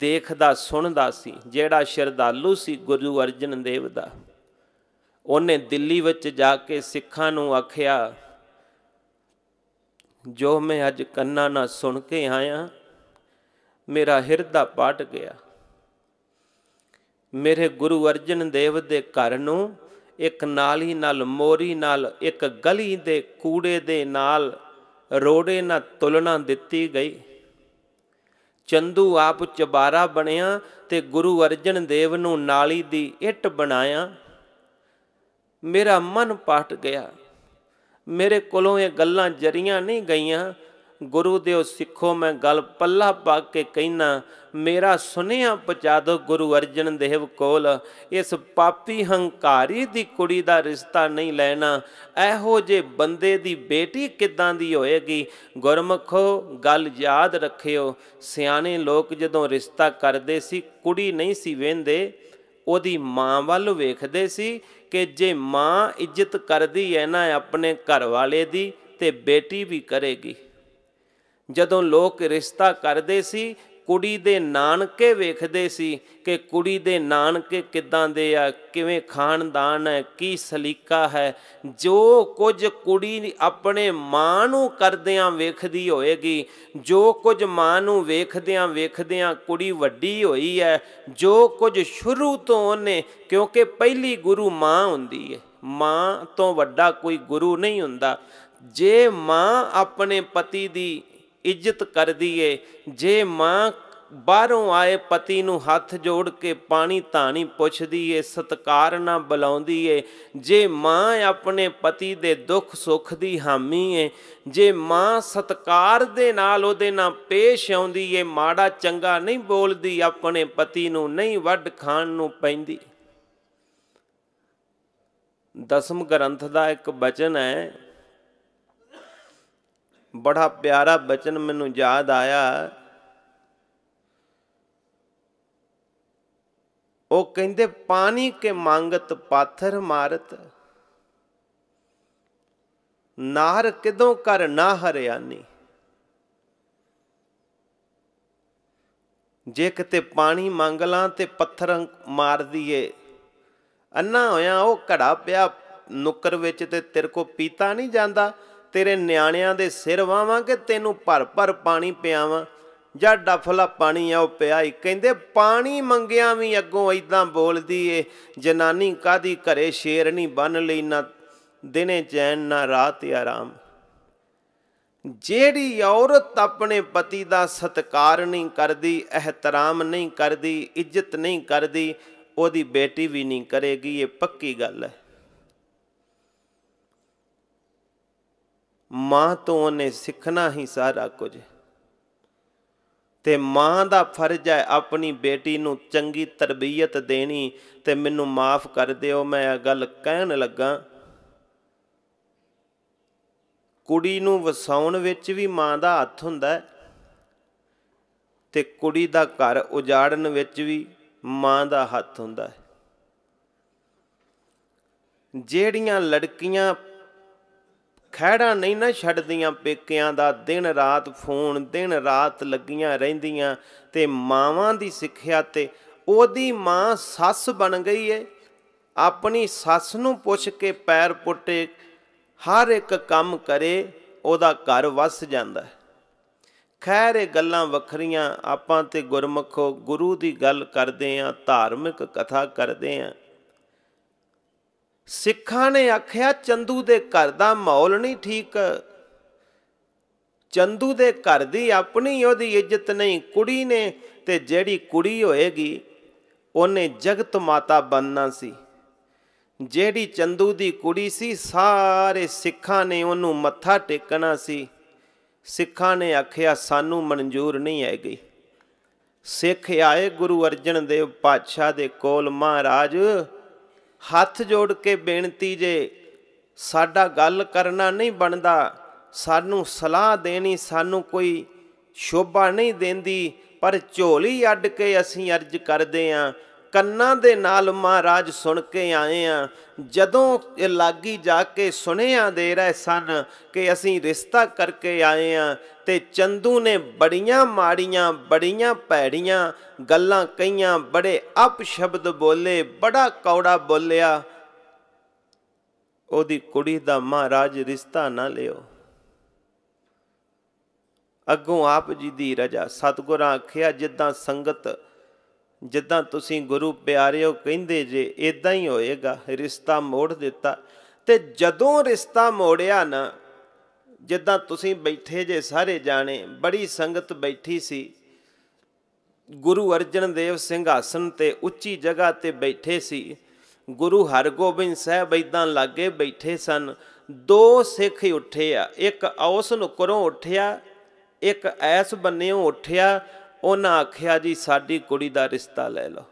ਦੇਖਦਾ ਸੁਣਦਾ ਸੀ ਜਿਹੜਾ ਸ਼ਰਧਾਲੂ ਸੀ ਗੁਰੂ ਅਰਜਨ ਦੇਵ ਦਾ ਉਹਨੇ ਦਿੱਲੀ ਵਿੱਚ ਜਾ ਕੇ ਸਿੱਖਾਂ ਨੂੰ ਆਖਿਆ ਜੋ ਮੈਂ ਅੱਜ ਕੰਨਾਂ ਨਾਲ ਸੁਣ ਕੇ ਆਇਆ ਮੇਰਾ ਹਿਰਦਾ ਪਾਟ ਗਿਆ ਮੇਰੇ ਗੁਰੂ ਅਰਜਨ ਦੇਵ ਦੇ ਘਰ ਨੂੰ ਇੱਕ ਨਾਲੀ ਨਾਲ ਮੋਰੀ ਨਾਲ ਇੱਕ ਗਲੀ ਦੇ ਕੂੜੇ ਦੇ ਨਾਲ ਰੋੜੇ ਨਾਲ ਤੁਲਨਾ ਦਿੱਤੀ ਗਈ ਚੰਦੂ ਆਪ ਚਬਾਰਾ ਬਣਿਆ ਤੇ ਗੁਰੂ ਅਰਜਨ ਦੇਵ ਨੂੰ ਨਾਲੀ ਦੀ ਇੱਟ ਬਣਾਇਆ ਮੇਰਾ ਮਨ ਪਾਟ ਗਿਆ ਮੇਰੇ ਕੋਲੋਂ ਇਹ ਗੱਲਾਂ ਜਰੀਆਂ ਨਹੀਂ ਗਈਆਂ ਗੁਰੂ ਦੇਓ ਸਿੱਖੋ ਮੈਂ ਗਲ ਪੱਲਾ ਪਾ ਕੇ ਕਹਿਣਾ ਮੇਰਾ ਸੁਨੇਹਾ ਪਚਾ ਦੋ ਗੁਰੂ ਅਰਜਨ ਦੇਵ ਕੋਲ ਇਸ ਪਾਪੀ ਹੰਕਾਰੀ ਦੀ ਕੁੜੀ ਦਾ ਰਿਸ਼ਤਾ ਨਹੀਂ ਲੈਣਾ ਐਹੋ ਜੇ ਬੰਦੇ ਦੀ ਬੇਟੀ ਕਿੱਦਾਂ ਦੀ ਹੋਏਗੀ ਗੁਰਮਖੋ ਗੱਲ ਯਾਦ ਰੱਖਿਓ ਸਿਆਣੇ ਲੋਕ ਜਦੋਂ ਰਿਸ਼ਤਾ ਕਰਦੇ ਸੀ ਕੁੜੀ ਨਹੀਂ ਸੀ ਵੇਂਦੇ ਉਹਦੀ ਮਾਂ ਵੱਲ ਵੇਖਦੇ ਸੀ ਕਿ ਜੇ ਮਾਂ ਇੱਜ਼ਤ ਕਰਦੀ ਐ ਨਾ ਆਪਣੇ ਘਰ ਵਾਲੇ ਦੀ ਤੇ ਬੇਟੀ ਵੀ ਕਰੇਗੀ ਜਦੋਂ ਲੋਕ ਰਿਸ਼ਤਾ ਕਰਦੇ ਸੀ ਕੁੜੀ ਦੇ ਨਾਨਕੇ ਵੇਖਦੇ ਸੀ ਕਿ ਕੁੜੀ ਦੇ ਨਾਨਕੇ ਕਿੱਦਾਂ ਦੇ ਆ ਕਿਵੇਂ ਖਾਨਦਾਨ ਹੈ ਕੀ ਸਲੀਕਾ ਹੈ ਜੋ ਕੁਝ ਕੁੜੀ ਆਪਣੇ ਮਾਂ ਨੂੰ ਕਰਦਿਆਂ ਵੇਖਦੀ ਹੋਏਗੀ ਜੋ ਕੁਝ ਮਾਂ ਨੂੰ ਵੇਖਦਿਆਂ ਵੇਖਦਿਆਂ ਕੁੜੀ ਵੱਡੀ ਹੋਈ ਹੈ ਜੋ ਕੁਝ ਸ਼ੁਰੂ ਤੋਂ ਉਹਨੇ ਕਿਉਂਕਿ ਪਹਿਲੀ ਗੁਰੂ ਮਾਂ ਹੁੰਦੀ ਹੈ ਮਾਂ ਤੋਂ ਵੱਡਾ ਕੋਈ ਗੁਰੂ ਨਹੀਂ ਹੁੰਦਾ ਜੇ ਮਾਂ ਆਪਣੇ ਪਤੀ ਦੀ ਇੱਜ਼ਤ ਕਰਦੀ ਏ ਜੇ ਮਾਂ ਬਾਹਰੋਂ ਆਏ ਪਤੀ ਨੂੰ ਹੱਥ ਜੋੜ ਕੇ ਪਾਣੀ ਧਾਣੀ ਪੁੱਛਦੀ ਏ ਸਤਕਾਰ ਨਾ ਬੁਲਾਉਂਦੀ ਏ ਜੇ ਮਾਂ ਆਪਣੇ ਪਤੀ ਦੇ ਦੁੱਖ ਸੁੱਖ ਦੀ ਹਾਮੀ ਏ ਜੇ ਮਾਂ ਸਤਕਾਰ ਦੇ ਨਾਲ ਉਹਦੇ ਨਾਲ ਪੇਸ਼ ਆਉਂਦੀ ਏ ਮਾੜਾ ਚੰਗਾ ਨਹੀਂ ਬੋਲਦੀ ਆਪਣੇ ਪਤੀ ਨੂੰ ਨਹੀਂ ਵੱਢ ਖਾਣ ਨੂੰ ਪੈਂਦੀ ਦਸਮ ਗ੍ਰੰਥ ਦਾ ਇੱਕ ਬਚਨ ਹੈ ਬੜਾ ਪਿਆਰਾ ਬਚਨ ਮੈਨੂੰ ਯਾਦ ਆਇਆ ਉਹ ਕਹਿੰਦੇ ਪਾਣੀ ਕੇ ਮੰਗਤ ਪਾਥਰ ਮਾਰਤ ਨਾਰ ਕਿਦੋਂ ਕਰ ਨਾ ਹਰਿਆਨੀ ਜੇ ਕਿਤੇ ਪਾਣੀ ਮੰਗ ਲਾਂ ਤੇ ਪੱਥਰ ਮਾਰ ਦਈਏ ਅੰਨਾ ਹੋਇਆ ਉਹ ਘੜਾ ਪਿਆ ਨੁੱਕਰ ਵਿੱਚ ਤੇ ਤੇਰੇ ਕੋ ਪੀਤਾ ਨਹੀਂ ਜਾਂਦਾ ਤੇਰੇ ਨਿਆਣਿਆਂ ਦੇ ਸਿਰ ਵਾਵਾਂ ਕਿ ਤੈਨੂੰ ਭਰ ਭਰ ਪਾਣੀ ਪਿਆਵਾਂ ਜਾਂ ਡਫਲਾ ਪਾਣੀ ਆ ਉਹ ਪਿਆਈ ਕਹਿੰਦੇ ਪਾਣੀ ਮੰਗਿਆ ਵੀ ਅੱਗੋਂ ਐਦਾਂ ਬੋਲਦੀ ਏ ਜਨਾਨੀ ਕਾਦੀ ਘਰੇ ਸ਼ੇਰਨੀ ਬਨ ਲਈ ਨਾ ਦਿਨੇ ਚੈਨ ਨਾ ਰਾਤ ਆਰਾਮ ਜਿਹੜੀ ਔਰਤ ਆਪਣੇ ਪਤੀ ਦਾ ਸਤਕਾਰ ਨਹੀਂ ਕਰਦੀ ਇਹਤਰਾਮ ਨਹੀਂ ਕਰਦੀ ਇੱਜ਼ਤ ਨਹੀਂ ਕਰਦੀ ਉਹਦੀ ਬੇਟੀ ਵੀ ਨਹੀਂ ਕਰੇਗੀ ਇਹ ਪੱਕੀ ਗੱਲ ਹੈ ਮਾਂ ਤੋਂ ਉਹਨੇ ਸਿੱਖਣਾ ਹੀ ਸਾਰਾ ਕੁਝ ਤੇ ਮਾਂ ਦਾ ਫਰਜ਼ ਹੈ ਆਪਣੀ ਬੇਟੀ ਨੂੰ ਚੰਗੀ ਤਰਬੀਅਤ ਦੇਣੀ ਤੇ ਮੈਨੂੰ ਮਾਫ ਕਰ ਦਿਓ ਮੈਂ ਇਹ ਗੱਲ ਕਹਿਣ ਲੱਗਾ ਕੁੜੀ ਨੂੰ ਵਸਾਉਣ ਵਿੱਚ ਵੀ ਮਾਂ ਦਾ ਹੱਥ ਹੁੰਦਾ ਹੈ ਤੇ ਕੁੜੀ ਦਾ ਘਰ ਉਜਾੜਨ ਵਿੱਚ ਵੀ ਮਾਂ ਦਾ ਹੱਥ ਹੁੰਦਾ ਹੈ ਜਿਹੜੀਆਂ ਲੜਕੀਆਂ ਖਹਿੜਾ ਨਹੀਂ ਨਾ ਛੱਡਦੀਆਂ ਪੇਕਿਆਂ ਦਾ ਦਿਨ ਰਾਤ ਫੋਨ ਦਿਨ ਰਾਤ ਲੱਗੀਆਂ ਰਹਿੰਦੀਆਂ ਤੇ ਮਾਵਾਂ ਦੀ ਸਿੱਖਿਆ ਤੇ ਉਹਦੀ ਮਾਂ ਸੱਸ ਬਣ ਗਈ ਏ ਆਪਣੀ ਸੱਸ ਨੂੰ ਪੁੱਛ ਕੇ ਪੈਰ ਪੁੱਟੇ ਹਰ ਇੱਕ ਕੰਮ ਕਰੇ ਉਹਦਾ ਘਰ ਵਸ ਜਾਂਦਾ ਹੈ ਖੈਰ ਇਹ ਗੱਲਾਂ ਵੱਖਰੀਆਂ ਆਪਾਂ ਤੇ ਗੁਰਮਖੋ ਗੁਰੂ ਦੀ ਗੱਲ ਕਰਦੇ ਆਂ ਧਾਰਮਿਕ ਕਥਾ ਕਰਦੇ ਆਂ ਸਿੱਖਾਂ ਨੇ ਆਖਿਆ ਚੰਦੂ ਦੇ ਘਰ ਦਾ ਮਾਹੌਲ ਨਹੀਂ ਠੀਕ ਚੰਦੂ ਦੇ ਘਰ ਦੀ ਆਪਣੀ ਉਹਦੀ ਇੱਜ਼ਤ ਨਹੀਂ ਕੁੜੀ ਨੇ ਤੇ ਜਿਹੜੀ ਕੁੜੀ ਹੋਏਗੀ ਉਹਨੇ ਜਗਤ ਮਾਤਾ ਬਣਨਾ ਸੀ ਜਿਹੜੀ ਚੰਦੂ ਦੀ ਕੁੜੀ ਸੀ ਸਾਰੇ ਸਿੱਖਾਂ ਨੇ ਉਹਨੂੰ ਮੱਥਾ ਟੇਕਣਾ ਸੀ ਸਿੱਖਾਂ ਨੇ ਆਖਿਆ ਸਾਨੂੰ ਮਨਜ਼ੂਰ ਨਹੀਂ ਗਈ ਸਿੱਖ ਆਏ ਗੁਰੂ ਅਰਜਨ ਦੇਵ ਪਾਤਸ਼ਾਹ ਦੇ ਕੋਲ ਮਹਾਰਾਜ ਹੱਥ ਜੋੜ ਕੇ ਬੇਨਤੀ ਜੇ ਸਾਡਾ ਗੱਲ ਕਰਨਾ ਨਹੀਂ ਬਣਦਾ ਸਾਨੂੰ ਸਲਾਹ ਦੇਣੀ ਸਾਨੂੰ ਕੋਈ ਸ਼ੋਭਾ ਨਹੀਂ ਦਿੰਦੀ ਪਰ ਝੋਲੀ ਅੱਡ ਕੇ ਅਸੀਂ ਅਰਜ ਕਰਦੇ ਆਂ ਕੰਨਾਂ ਦੇ ਨਾਲ ਮਹਾਰਾਜ ਸੁਣ ਕੇ ਆਏ ਆ ਜਦੋਂ ਇਹ ਲਾਗੀ ਜਾ ਕੇ ਸੁਣਿਆ ਦੇ ਰਹੇ ਸਨ ਕਿ ਅਸੀਂ ਰਿਸ਼ਤਾ ਕਰਕੇ ਆਏ ਆ ਤੇ ਚੰਦੂ ਨੇ ਬੜੀਆਂ ਮਾੜੀਆਂ ਬੜੀਆਂ ਭੈੜੀਆਂ ਗੱਲਾਂ ਕਹੀਆਂ ਬੜੇ ਅਪ ਸ਼ਬਦ ਬੋਲੇ ਬੜਾ ਕੌੜਾ ਬੋਲਿਆ ਉਹਦੀ ਕੁੜੀ ਦਾ ਮਹਾਰਾਜ ਰਿਸ਼ਤਾ ਨਾ ਲਿਓ ਅੱਗੋਂ ਆਪ ਜੀ ਦੀ ਰਜਾ ਸਤਗੁਰਾਂ ਆਖਿਆ ਜਿੱਦਾਂ ਸੰਗਤ ਜਿੱਦਾਂ ਤੁਸੀਂ ਗੁਰੂ ਪਿਆਰਿਓ ਕਹਿੰਦੇ ਜੇ ਇਦਾਂ ਹੀ ਹੋਏਗਾ ਰਿਸ਼ਤਾ ਮੋੜ ਦਿੱਤਾ ਤੇ ਜਦੋਂ ਰਿਸ਼ਤਾ ਮੋੜਿਆ ਨਾ ਜਿੱਦਾਂ ਤੁਸੀਂ ਬੈਠੇ ਜੇ ਸਾਰੇ ਜਾਣੇ ਬੜੀ ਸੰਗਤ ਬੈਠੀ ਸੀ ਗੁਰੂ ਅਰਜਨ ਦੇਵ ਸਿੰਘ ਆਸਨ ਤੇ ਉੱਚੀ ਜਗ੍ਹਾ ਤੇ ਬੈਠੇ ਸੀ ਗੁਰੂ ਹਰਗੋਬਿੰਦ ਸਾਹਿਬ ਇਦਾਂ ਲਾਗੇ ਬੈਠੇ ਸਨ ਦੋ ਸਿੱਖ ਉੱਠੇ ਆ ਇੱਕ ਔਸ ਨੁਕਰੋਂ ਉੱਠਿਆ ਇੱਕ ਐਸ ਬੰਨਿਓਂ ਉੱਠਿਆ ਉਹਨਾਂ ਆਖਿਆ ਜੀ ਸਾਡੀ ਕੁੜੀ ਦਾ ਰਿਸ਼ਤਾ ਲੈ ਲਓ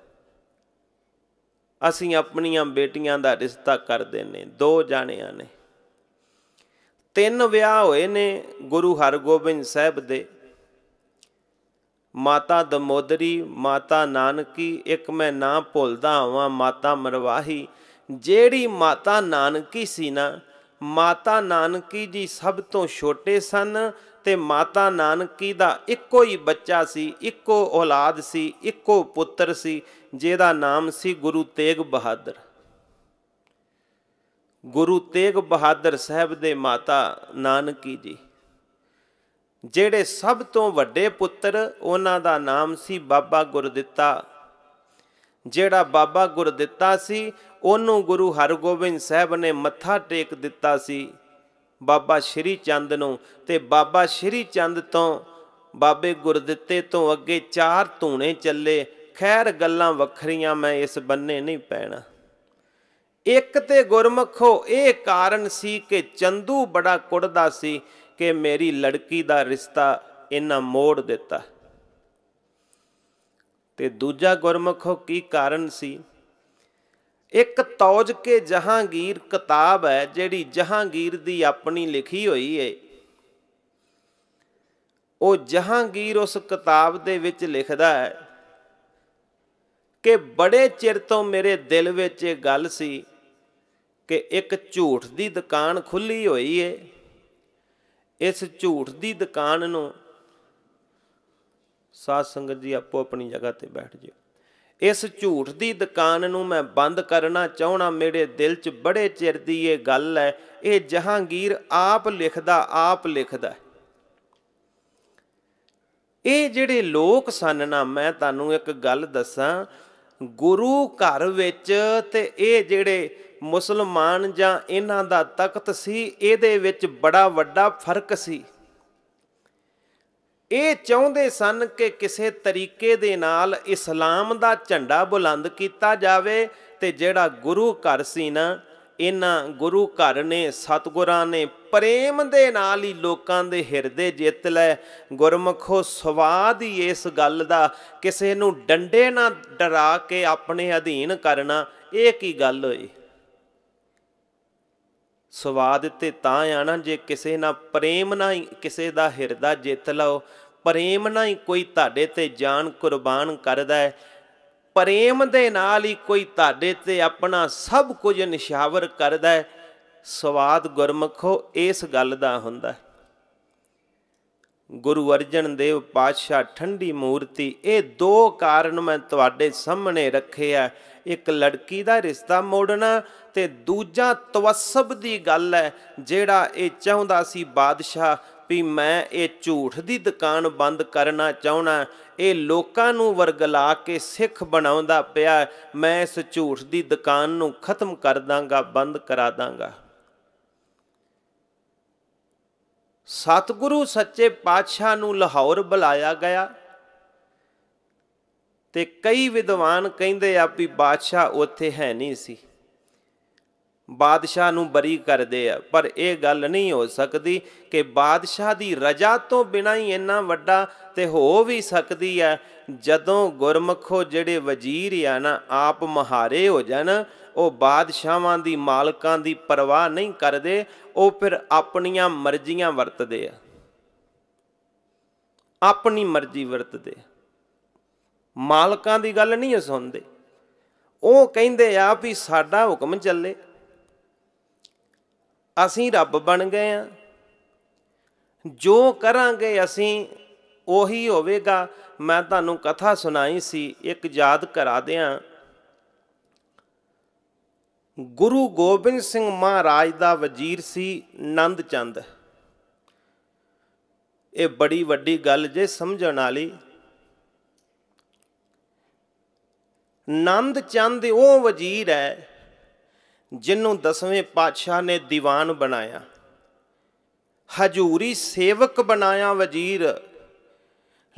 ਅਸੀਂ ਆਪਣੀਆਂ ਬੇਟੀਆਂ ਦਾ ਰਿਸ਼ਤਾ ਕਰ ਦਿੰਨੇ ਦੋ ਜਾਣਿਆਂ ਨੇ ਤਿੰਨ ਵਿਆਹ ਹੋਏ ਨੇ ਗੁਰੂ ਹਰਗੋਬਿੰਦ ਸਾਹਿਬ ਦੇ ਮਾਤਾ ਦਮੋਦਰੀ ਮਾਤਾ ਨਾਨਕੀ ਇੱਕ ਮੈਂ ਨਾ ਭੁੱਲਦਾ ਹਾਂ ਮਾਤਾ ਮਰਵਾਹੀ ਜਿਹੜੀ ਮਾਤਾ ਨਾਨਕੀ ਸੀ ਨਾ ਮਾਤਾ ਨਾਨਕੀ ਜੀ ਸਭ ਤੋਂ ਛੋਟੇ ਸਨ ਤੇ ਮਾਤਾ ਨਾਨਕੀ ਦਾ ਇੱਕੋ ਹੀ ਬੱਚਾ ਸੀ ਇੱਕੋ ਔਲਾਦ ਸੀ ਇੱਕੋ ਪੁੱਤਰ ਸੀ ਜਿਹਦਾ ਨਾਮ ਸੀ ਗੁਰੂ ਤੇਗ ਬਹਾਦਰ ਗੁਰੂ ਤੇਗ ਬਹਾਦਰ ਸਾਹਿਬ ਦੇ ਮਾਤਾ ਨਾਨਕੀ ਜੀ ਜਿਹੜੇ ਸਭ ਤੋਂ ਵੱਡੇ ਪੁੱਤਰ ਉਹਨਾਂ ਦਾ ਨਾਮ ਸੀ ਬਾਬਾ ਗੁਰਦਿੱਤਾ ਜਿਹੜਾ ਬਾਬਾ ਗੁਰਦਿੱਤਾ ਸੀ ਉਹਨੂੰ ਗੁਰੂ ਹਰਗੋਬਿੰਦ ਸਾਹਿਬ ਨੇ ਮੱਥਾ ਟੇਕ ਦਿੱਤਾ ਸੀ ਬਾਬਾ ਸ਼੍ਰੀ ਚੰਦ ਨੂੰ ਤੇ ਬਾਬਾ ਸ਼੍ਰੀ ਚੰਦ ਤੋਂ ਬਾਬੇ ਗੁਰਦਿੱਤੇ ਤੋਂ ਅੱਗੇ ਚਾਰ ਧੂਣੇ ਚੱਲੇ ਖੈਰ ਗੱਲਾਂ ਵੱਖਰੀਆਂ ਮੈਂ ਇਸ ਬੰਨੇ ਨਹੀਂ ਪੈਣਾ ਇੱਕ ਤੇ ਗੁਰਮਖੋ ਇਹ ਕਾਰਨ ਸੀ ਕਿ ਚੰਦੂ ਬੜਾ ਕੁੜਦਾ ਸੀ ਕਿ ਮੇਰੀ ਲੜਕੀ ਦਾ ਰਿਸ਼ਤਾ ਇਹਨਾਂ ਮੋੜ ਦਿੱਤਾ ਤੇ ਦੂਜਾ ਗੁਰਮਖੋ ਕੀ ਕਾਰਨ ਸੀ ਇੱਕ ਤੌਜ ਕੇ ਜਹਾਂਗੀਰ ਕਿਤਾਬ ਹੈ ਜਿਹੜੀ ਜਹਾਂਗੀਰ ਦੀ ਆਪਣੀ ਲਿਖੀ ਹੋਈ ਹੈ ਉਹ ਜਹਾਂਗੀਰ ਉਸ ਕਿਤਾਬ ਦੇ ਵਿੱਚ ਲਿਖਦਾ ਹੈ ਕਿ ਬੜੇ ਚਿਰ ਤੋਂ ਮੇਰੇ ਦਿਲ ਵਿੱਚ ਇਹ ਗੱਲ ਸੀ ਕਿ ਇੱਕ ਝੂਠ ਦੀ ਦੁਕਾਨ ਖੁੱਲੀ ਹੋਈ ਏ ਇਸ ਝੂਠ ਦੀ ਦੁਕਾਨ ਨੂੰ ਸਾਧ ਸੰਗਤ ਜੀ ਆਪੋ ਆਪਣੀ ਜਗ੍ਹਾ ਤੇ ਬੈਠ ਜਿਓ ਇਸ ਝੂਠ ਦੀ ਦੁਕਾਨ ਨੂੰ ਮੈਂ ਬੰਦ ਕਰਨਾ ਚਾਹਣਾ ਮੇਰੇ ਦਿਲ 'ਚ ਬੜੇ ਚਿਰ ਦੀ ਇਹ ਗੱਲ ਹੈ ਇਹ ਜਹਾਂਗੀਰ ਆਪ ਲਿਖਦਾ ਆਪ ਲਿਖਦਾ ਇਹ ਜਿਹੜੇ ਲੋਕ ਸਨ ਨਾ ਮੈਂ ਤੁਹਾਨੂੰ ਇੱਕ ਗੱਲ ਦੱਸਾਂ ਗੁਰੂ ਘਰ ਵਿੱਚ ਤੇ ਇਹ ਜਿਹੜੇ ਮੁਸਲਮਾਨ ਜਾਂ ਇਹਨਾਂ ਦਾ ਤਖਤ ਸੀ ਇਹਦੇ ਵਿੱਚ ਬੜਾ ਵੱਡਾ ਫਰਕ ਸੀ ਇਹ ਚਾਹੁੰਦੇ ਸਨ ਕਿ ਕਿਸੇ ਤਰੀਕੇ ਦੇ ਨਾਲ ਇਸਲਾਮ ਦਾ ਝੰਡਾ ਬੁਲੰਦ ਕੀਤਾ ਜਾਵੇ ਤੇ ਜਿਹੜਾ ਗੁਰੂ ਘਰ ਸੀ ਨਾ ਇਹਨਾਂ ਗੁਰੂ ਘਰ ਨੇ ਸਤਗੁਰਾਂ ਨੇ ਪ੍ਰੇਮ ਦੇ ਨਾਲ ਹੀ ਲੋਕਾਂ ਦੇ ਹਿਰਦੇ ਜਿੱਤ ਲੈ ਗੁਰਮਖੋ ਸਵਾਦ ਹੀ ਇਸ ਗੱਲ ਦਾ ਕਿਸੇ ਨੂੰ ਡੰਡੇ ਨਾਲ ਡਰਾ ਕੇ ਆਪਣੇ ਅਧੀਨ ਕਰਨਾ ਇਹ ਕੀ ਗੱਲ ਹੋਈ ਸਵਾਦ ਦਿੱਤੇ ਤਾਂ ਆਣਾ ਜੇ ਕਿਸੇ ਨਾਲ ਪ੍ਰੇਮ ਨਾ ਕਿਸੇ ਦਾ ਹਿਰਦਾ ਜਿੱਤ ਲਓ ਪ੍ਰੇਮ ਨਾ ਹੀ ਕੋਈ ਤੁਹਾਡੇ ਤੇ ਜਾਨ ਕੁਰਬਾਨ ਕਰਦਾ ਹੈ ਪ੍ਰੇਮ ਦੇ ਨਾਲ ਹੀ ਕੋਈ ਤੁਹਾਡੇ ਤੇ ਆਪਣਾ ਸਭ ਕੁਝ ਨਿਸ਼ਾਵਰ ਕਰਦਾ ਹੈ ਸਵਾਦ ਗੁਰਮਖੋ ਇਸ ਗੱਲ ਦਾ ਹੁੰਦਾ ਹੈ ਗੁਰੂ ਅਰਜਨ ਦੇਵ ਪਾਤਸ਼ਾਹ ਠੰਡੀ ਮੂਰਤੀ ਇਹ ਦੋ ਕਾਰਨ ਮੈਂ ਤੁਹਾਡੇ ਸਾਹਮਣੇ ਰੱਖਿਆ ਇੱਕ ਲੜਕੀ ਦਾ ਰਿਸ਼ਤਾ ਮੋੜਨਾ ਤੇ ਦੂਜਾ ਤਵਸਬ ਦੀ ਗੱਲ ਹੈ ਜਿਹੜਾ ਇਹ ਚਾਹੁੰਦਾ ਸੀ ਬਾਦਸ਼ਾਹ ਵੀ ਮੈਂ ਇਹ ਝੂਠ ਦੀ ਦੁਕਾਨ ਬੰਦ ਕਰਨਾ ਚਾਹਣਾ ਇਹ ਲੋਕਾਂ ਨੂੰ ਵਰਗਲਾ ਕੇ ਸਿੱਖ ਬਣਾਉਂਦਾ ਪਿਆ ਮੈਂ ਇਸ ਝੂਠ ਦੀ ਦੁਕਾਨ ਨੂੰ ਖਤਮ ਕਰ ਦਾਂਗਾ ਬੰਦ ਕਰਾ ਦਾਂਗਾ ਸਤਿਗੁਰੂ ਸੱਚੇ ਪਾਤਸ਼ਾਹ ਨੂੰ ਲਾਹੌਰ ਬੁਲਾਇਆ ਗਿਆ ਤੇ ਕਈ ਵਿਦਵਾਨ ਕਹਿੰਦੇ ਆ ਵੀ ਬਾਦਸ਼ਾਹ ਉੱਥੇ ਹੈ ਨਹੀਂ ਸੀ ਬਾਦਸ਼ਾਹ ਨੂੰ ਬਰੀ ਕਰਦੇ ਆ ਪਰ ਇਹ ਗੱਲ ਨਹੀਂ ਹੋ ਸਕਦੀ ਕਿ ਬਾਦਸ਼ਾਹ ਦੀ ਰਜ਼ਾ ਤੋਂ ਬਿਨਾਂ ਹੀ ਇੰਨਾ ਵੱਡਾ ਤੇ ਹੋ ਵੀ ਸਕਦੀ ਹੈ ਜਦੋਂ ਗੁਰਮਖੋ ਜਿਹੜੇ ਵਜ਼ੀਰ ਆ ਨਾ ਆਪ ਮਹਾਰੇ ਹੋ ਜਾਣ ਉਹ ਬਾਦਸ਼ਾਹਾਂ ਦੀ ਮਾਲਕਾਂ ਦੀ ਪਰਵਾਹ ਨਹੀਂ ਕਰਦੇ ਉਹ ਫਿਰ ਆਪਣੀਆਂ ਮਰਜ਼ੀਆਂ ਵਰਤਦੇ ਆ ਆਪਣੀ ਮਰਜ਼ੀ ਵਰਤਦੇ ਆ ਮਾਲਕਾਂ ਦੀ ਗੱਲ ਨਹੀਂ ਸੁਣਦੇ ਉਹ ਕਹਿੰਦੇ ਆ ਵੀ ਸਾਡਾ ਹੁਕਮ ਚੱਲੇ ਅਸੀਂ ਰੱਬ ਬਣ ਗਏ ਆ ਜੋ ਕਰਾਂਗੇ ਅਸੀਂ ਉਹੀ ਹੋਵੇਗਾ ਮੈਂ ਤੁਹਾਨੂੰ ਕਥਾ ਸੁਣਾਈ ਸੀ ਇੱਕ ਯਾਦ ਕਰਾ ਦਿਆਂ ਗੁਰੂ ਗੋਬਿੰਦ ਸਿੰਘ ਮਹਾਰਾਜ ਦਾ ਵਜ਼ੀਰ ਸੀ ਨੰਦ ਚੰਦ ਇਹ ਬੜੀ ਵੱਡੀ ਗੱਲ ਜੇ ਸਮਝਣ ਵਾਲੀ ਨੰਦ ਚੰਦ ਉਹ ਵਜ਼ੀਰ ਹੈ ਜਿਹਨੂੰ ਦਸਵੇਂ ਪਾਤਸ਼ਾਹ ਨੇ ਦੀਵਾਨ ਬਣਾਇਆ ਹਜੂਰੀ ਸੇਵਕ ਬਣਾਇਆ ਵਜ਼ੀਰ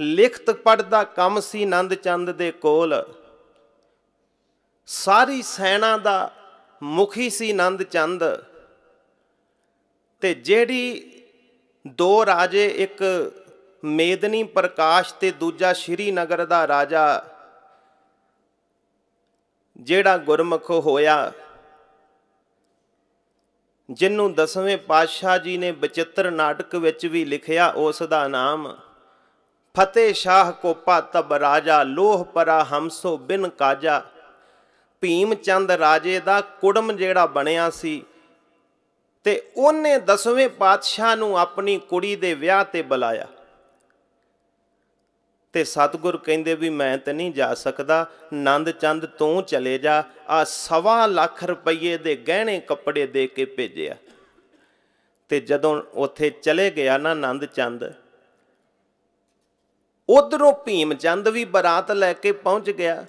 ਲਿਖਤ ਪੜਦਾ ਕੰਮ ਸੀ ਨੰਦ ਚੰਦ ਦੇ ਕੋਲ ਸਾਰੀ ਸੈਨਾ ਦਾ ਮੁਖੀ ਸੀ ਨੰਦ ਚੰਦ ਤੇ ਜਿਹੜੀ ਦੋ ਰਾਜੇ ਇੱਕ ਮੇਦਨੀ ਪ੍ਰਕਾਸ਼ ਤੇ ਦੂਜਾ ਸ਼੍ਰੀਨਗਰ ਦਾ ਰਾਜਾ ਜਿਹੜਾ ਗੁਰਮੁਖ ਹੋਇਆ ਜਿੰਨੂੰ ਦਸਵੇਂ ਪਾਤਸ਼ਾਹ ਜੀ ਨੇ ਬਚਿੱਤਰ ਨਾਟਕ ਵਿੱਚ ਵੀ ਲਿਖਿਆ ਉਸ ਦਾ ਨਾਮ ਫਤਿਹ ਸ਼ਾਹ ਕੋਪਾ ਤਬ ਰਾਜਾ ਲੋਹ ਪਰਾ ਹਮਸੋ ਬਿਨ ਕਾਜਾ ਭੀਮ ਚੰਦ ਰਾਜੇ ਦਾ ਕੁੜਮ ਜਿਹੜਾ ਬਣਿਆ ਸੀ ਤੇ ਉਹਨੇ ਦਸਵੇਂ ਪਾਤਸ਼ਾਹ ਨੂੰ ਆਪਣੀ ਕੁੜੀ ਦੇ ਵਿਆਹ ਤੇ ਬੁਲਾਇਆ ਤੇ ਸਤਗੁਰ ਕਹਿੰਦੇ ਵੀ ਮੈਂ ਤੇ ਨਹੀਂ ਜਾ ਸਕਦਾ ਨੰਦ ਚੰਦ ਤੂੰ ਚਲੇ ਜਾ ਆ ਸਵਾ ਲੱਖ ਰੁਪਏ ਦੇ ਗਹਿਣੇ ਕੱਪੜੇ ਦੇ ਕੇ ਭੇਜਿਆ ਤੇ ਜਦੋਂ ਉੱਥੇ ਚਲੇ ਗਿਆ ਨਾ ਨੰਦ ਚੰਦ ਉਧਰੋਂ ਭੀਮ ਚੰਦ ਵੀ ਬਰਾਤ ਲੈ ਕੇ ਪਹੁੰਚ ਗਿਆ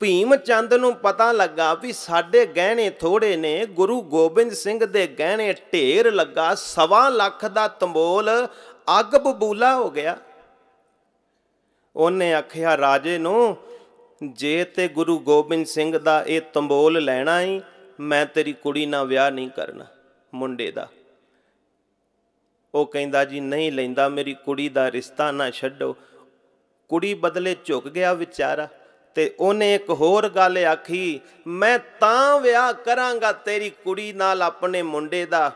ਭੀਮ ਚੰਦ ਨੂੰ ਪਤਾ ਲੱਗਾ ਵੀ ਸਾਡੇ ਗਹਿਣੇ ਥੋੜੇ ਨੇ ਗੁਰੂ ਗੋਬਿੰਦ ਸਿੰਘ ਦੇ ਗਹਿਣੇ ਢੇਰ ਲੱਗਾ ਸਵਾ ਲੱਖ ਦਾ ਤੰਬੋਲ ਅੱਗ ਬਬੂਲਾ ਹੋ ਗਿਆ ਉਹਨੇ ਆਖਿਆ ਰਾਜੇ ਨੂੰ ਜੇ ਤੇ ਗੁਰੂ ਗੋਬਿੰਦ ਸਿੰਘ ਦਾ ਇਹ ਤੰਬੋਲ ਲੈਣਾ ਹੀ ਮੈਂ ਤੇਰੀ ਕੁੜੀ ਨਾਲ ਵਿਆਹ ਨਹੀਂ ਕਰਨਾ ਮੁੰਡੇ ਦਾ ਉਹ ਕਹਿੰਦਾ ਜੀ ਨਹੀਂ ਲੈਂਦਾ ਮੇਰੀ ਕੁੜੀ ਦਾ ਰਿਸ਼ਤਾ ਨਾ ਛੱਡੋ ਕੁੜੀ ਬਦਲੇ ਝੁਕ ਗਿਆ ਵਿਚਾਰਾ ਤੇ ਉਹਨੇ ਇੱਕ ਹੋਰ ਗੱਲ ਆਖੀ ਮੈਂ ਤਾਂ ਵਿਆਹ ਕਰਾਂਗਾ ਤੇਰੀ ਕੁੜੀ ਨਾਲ ਆਪਣੇ ਮੁੰਡੇ ਦਾ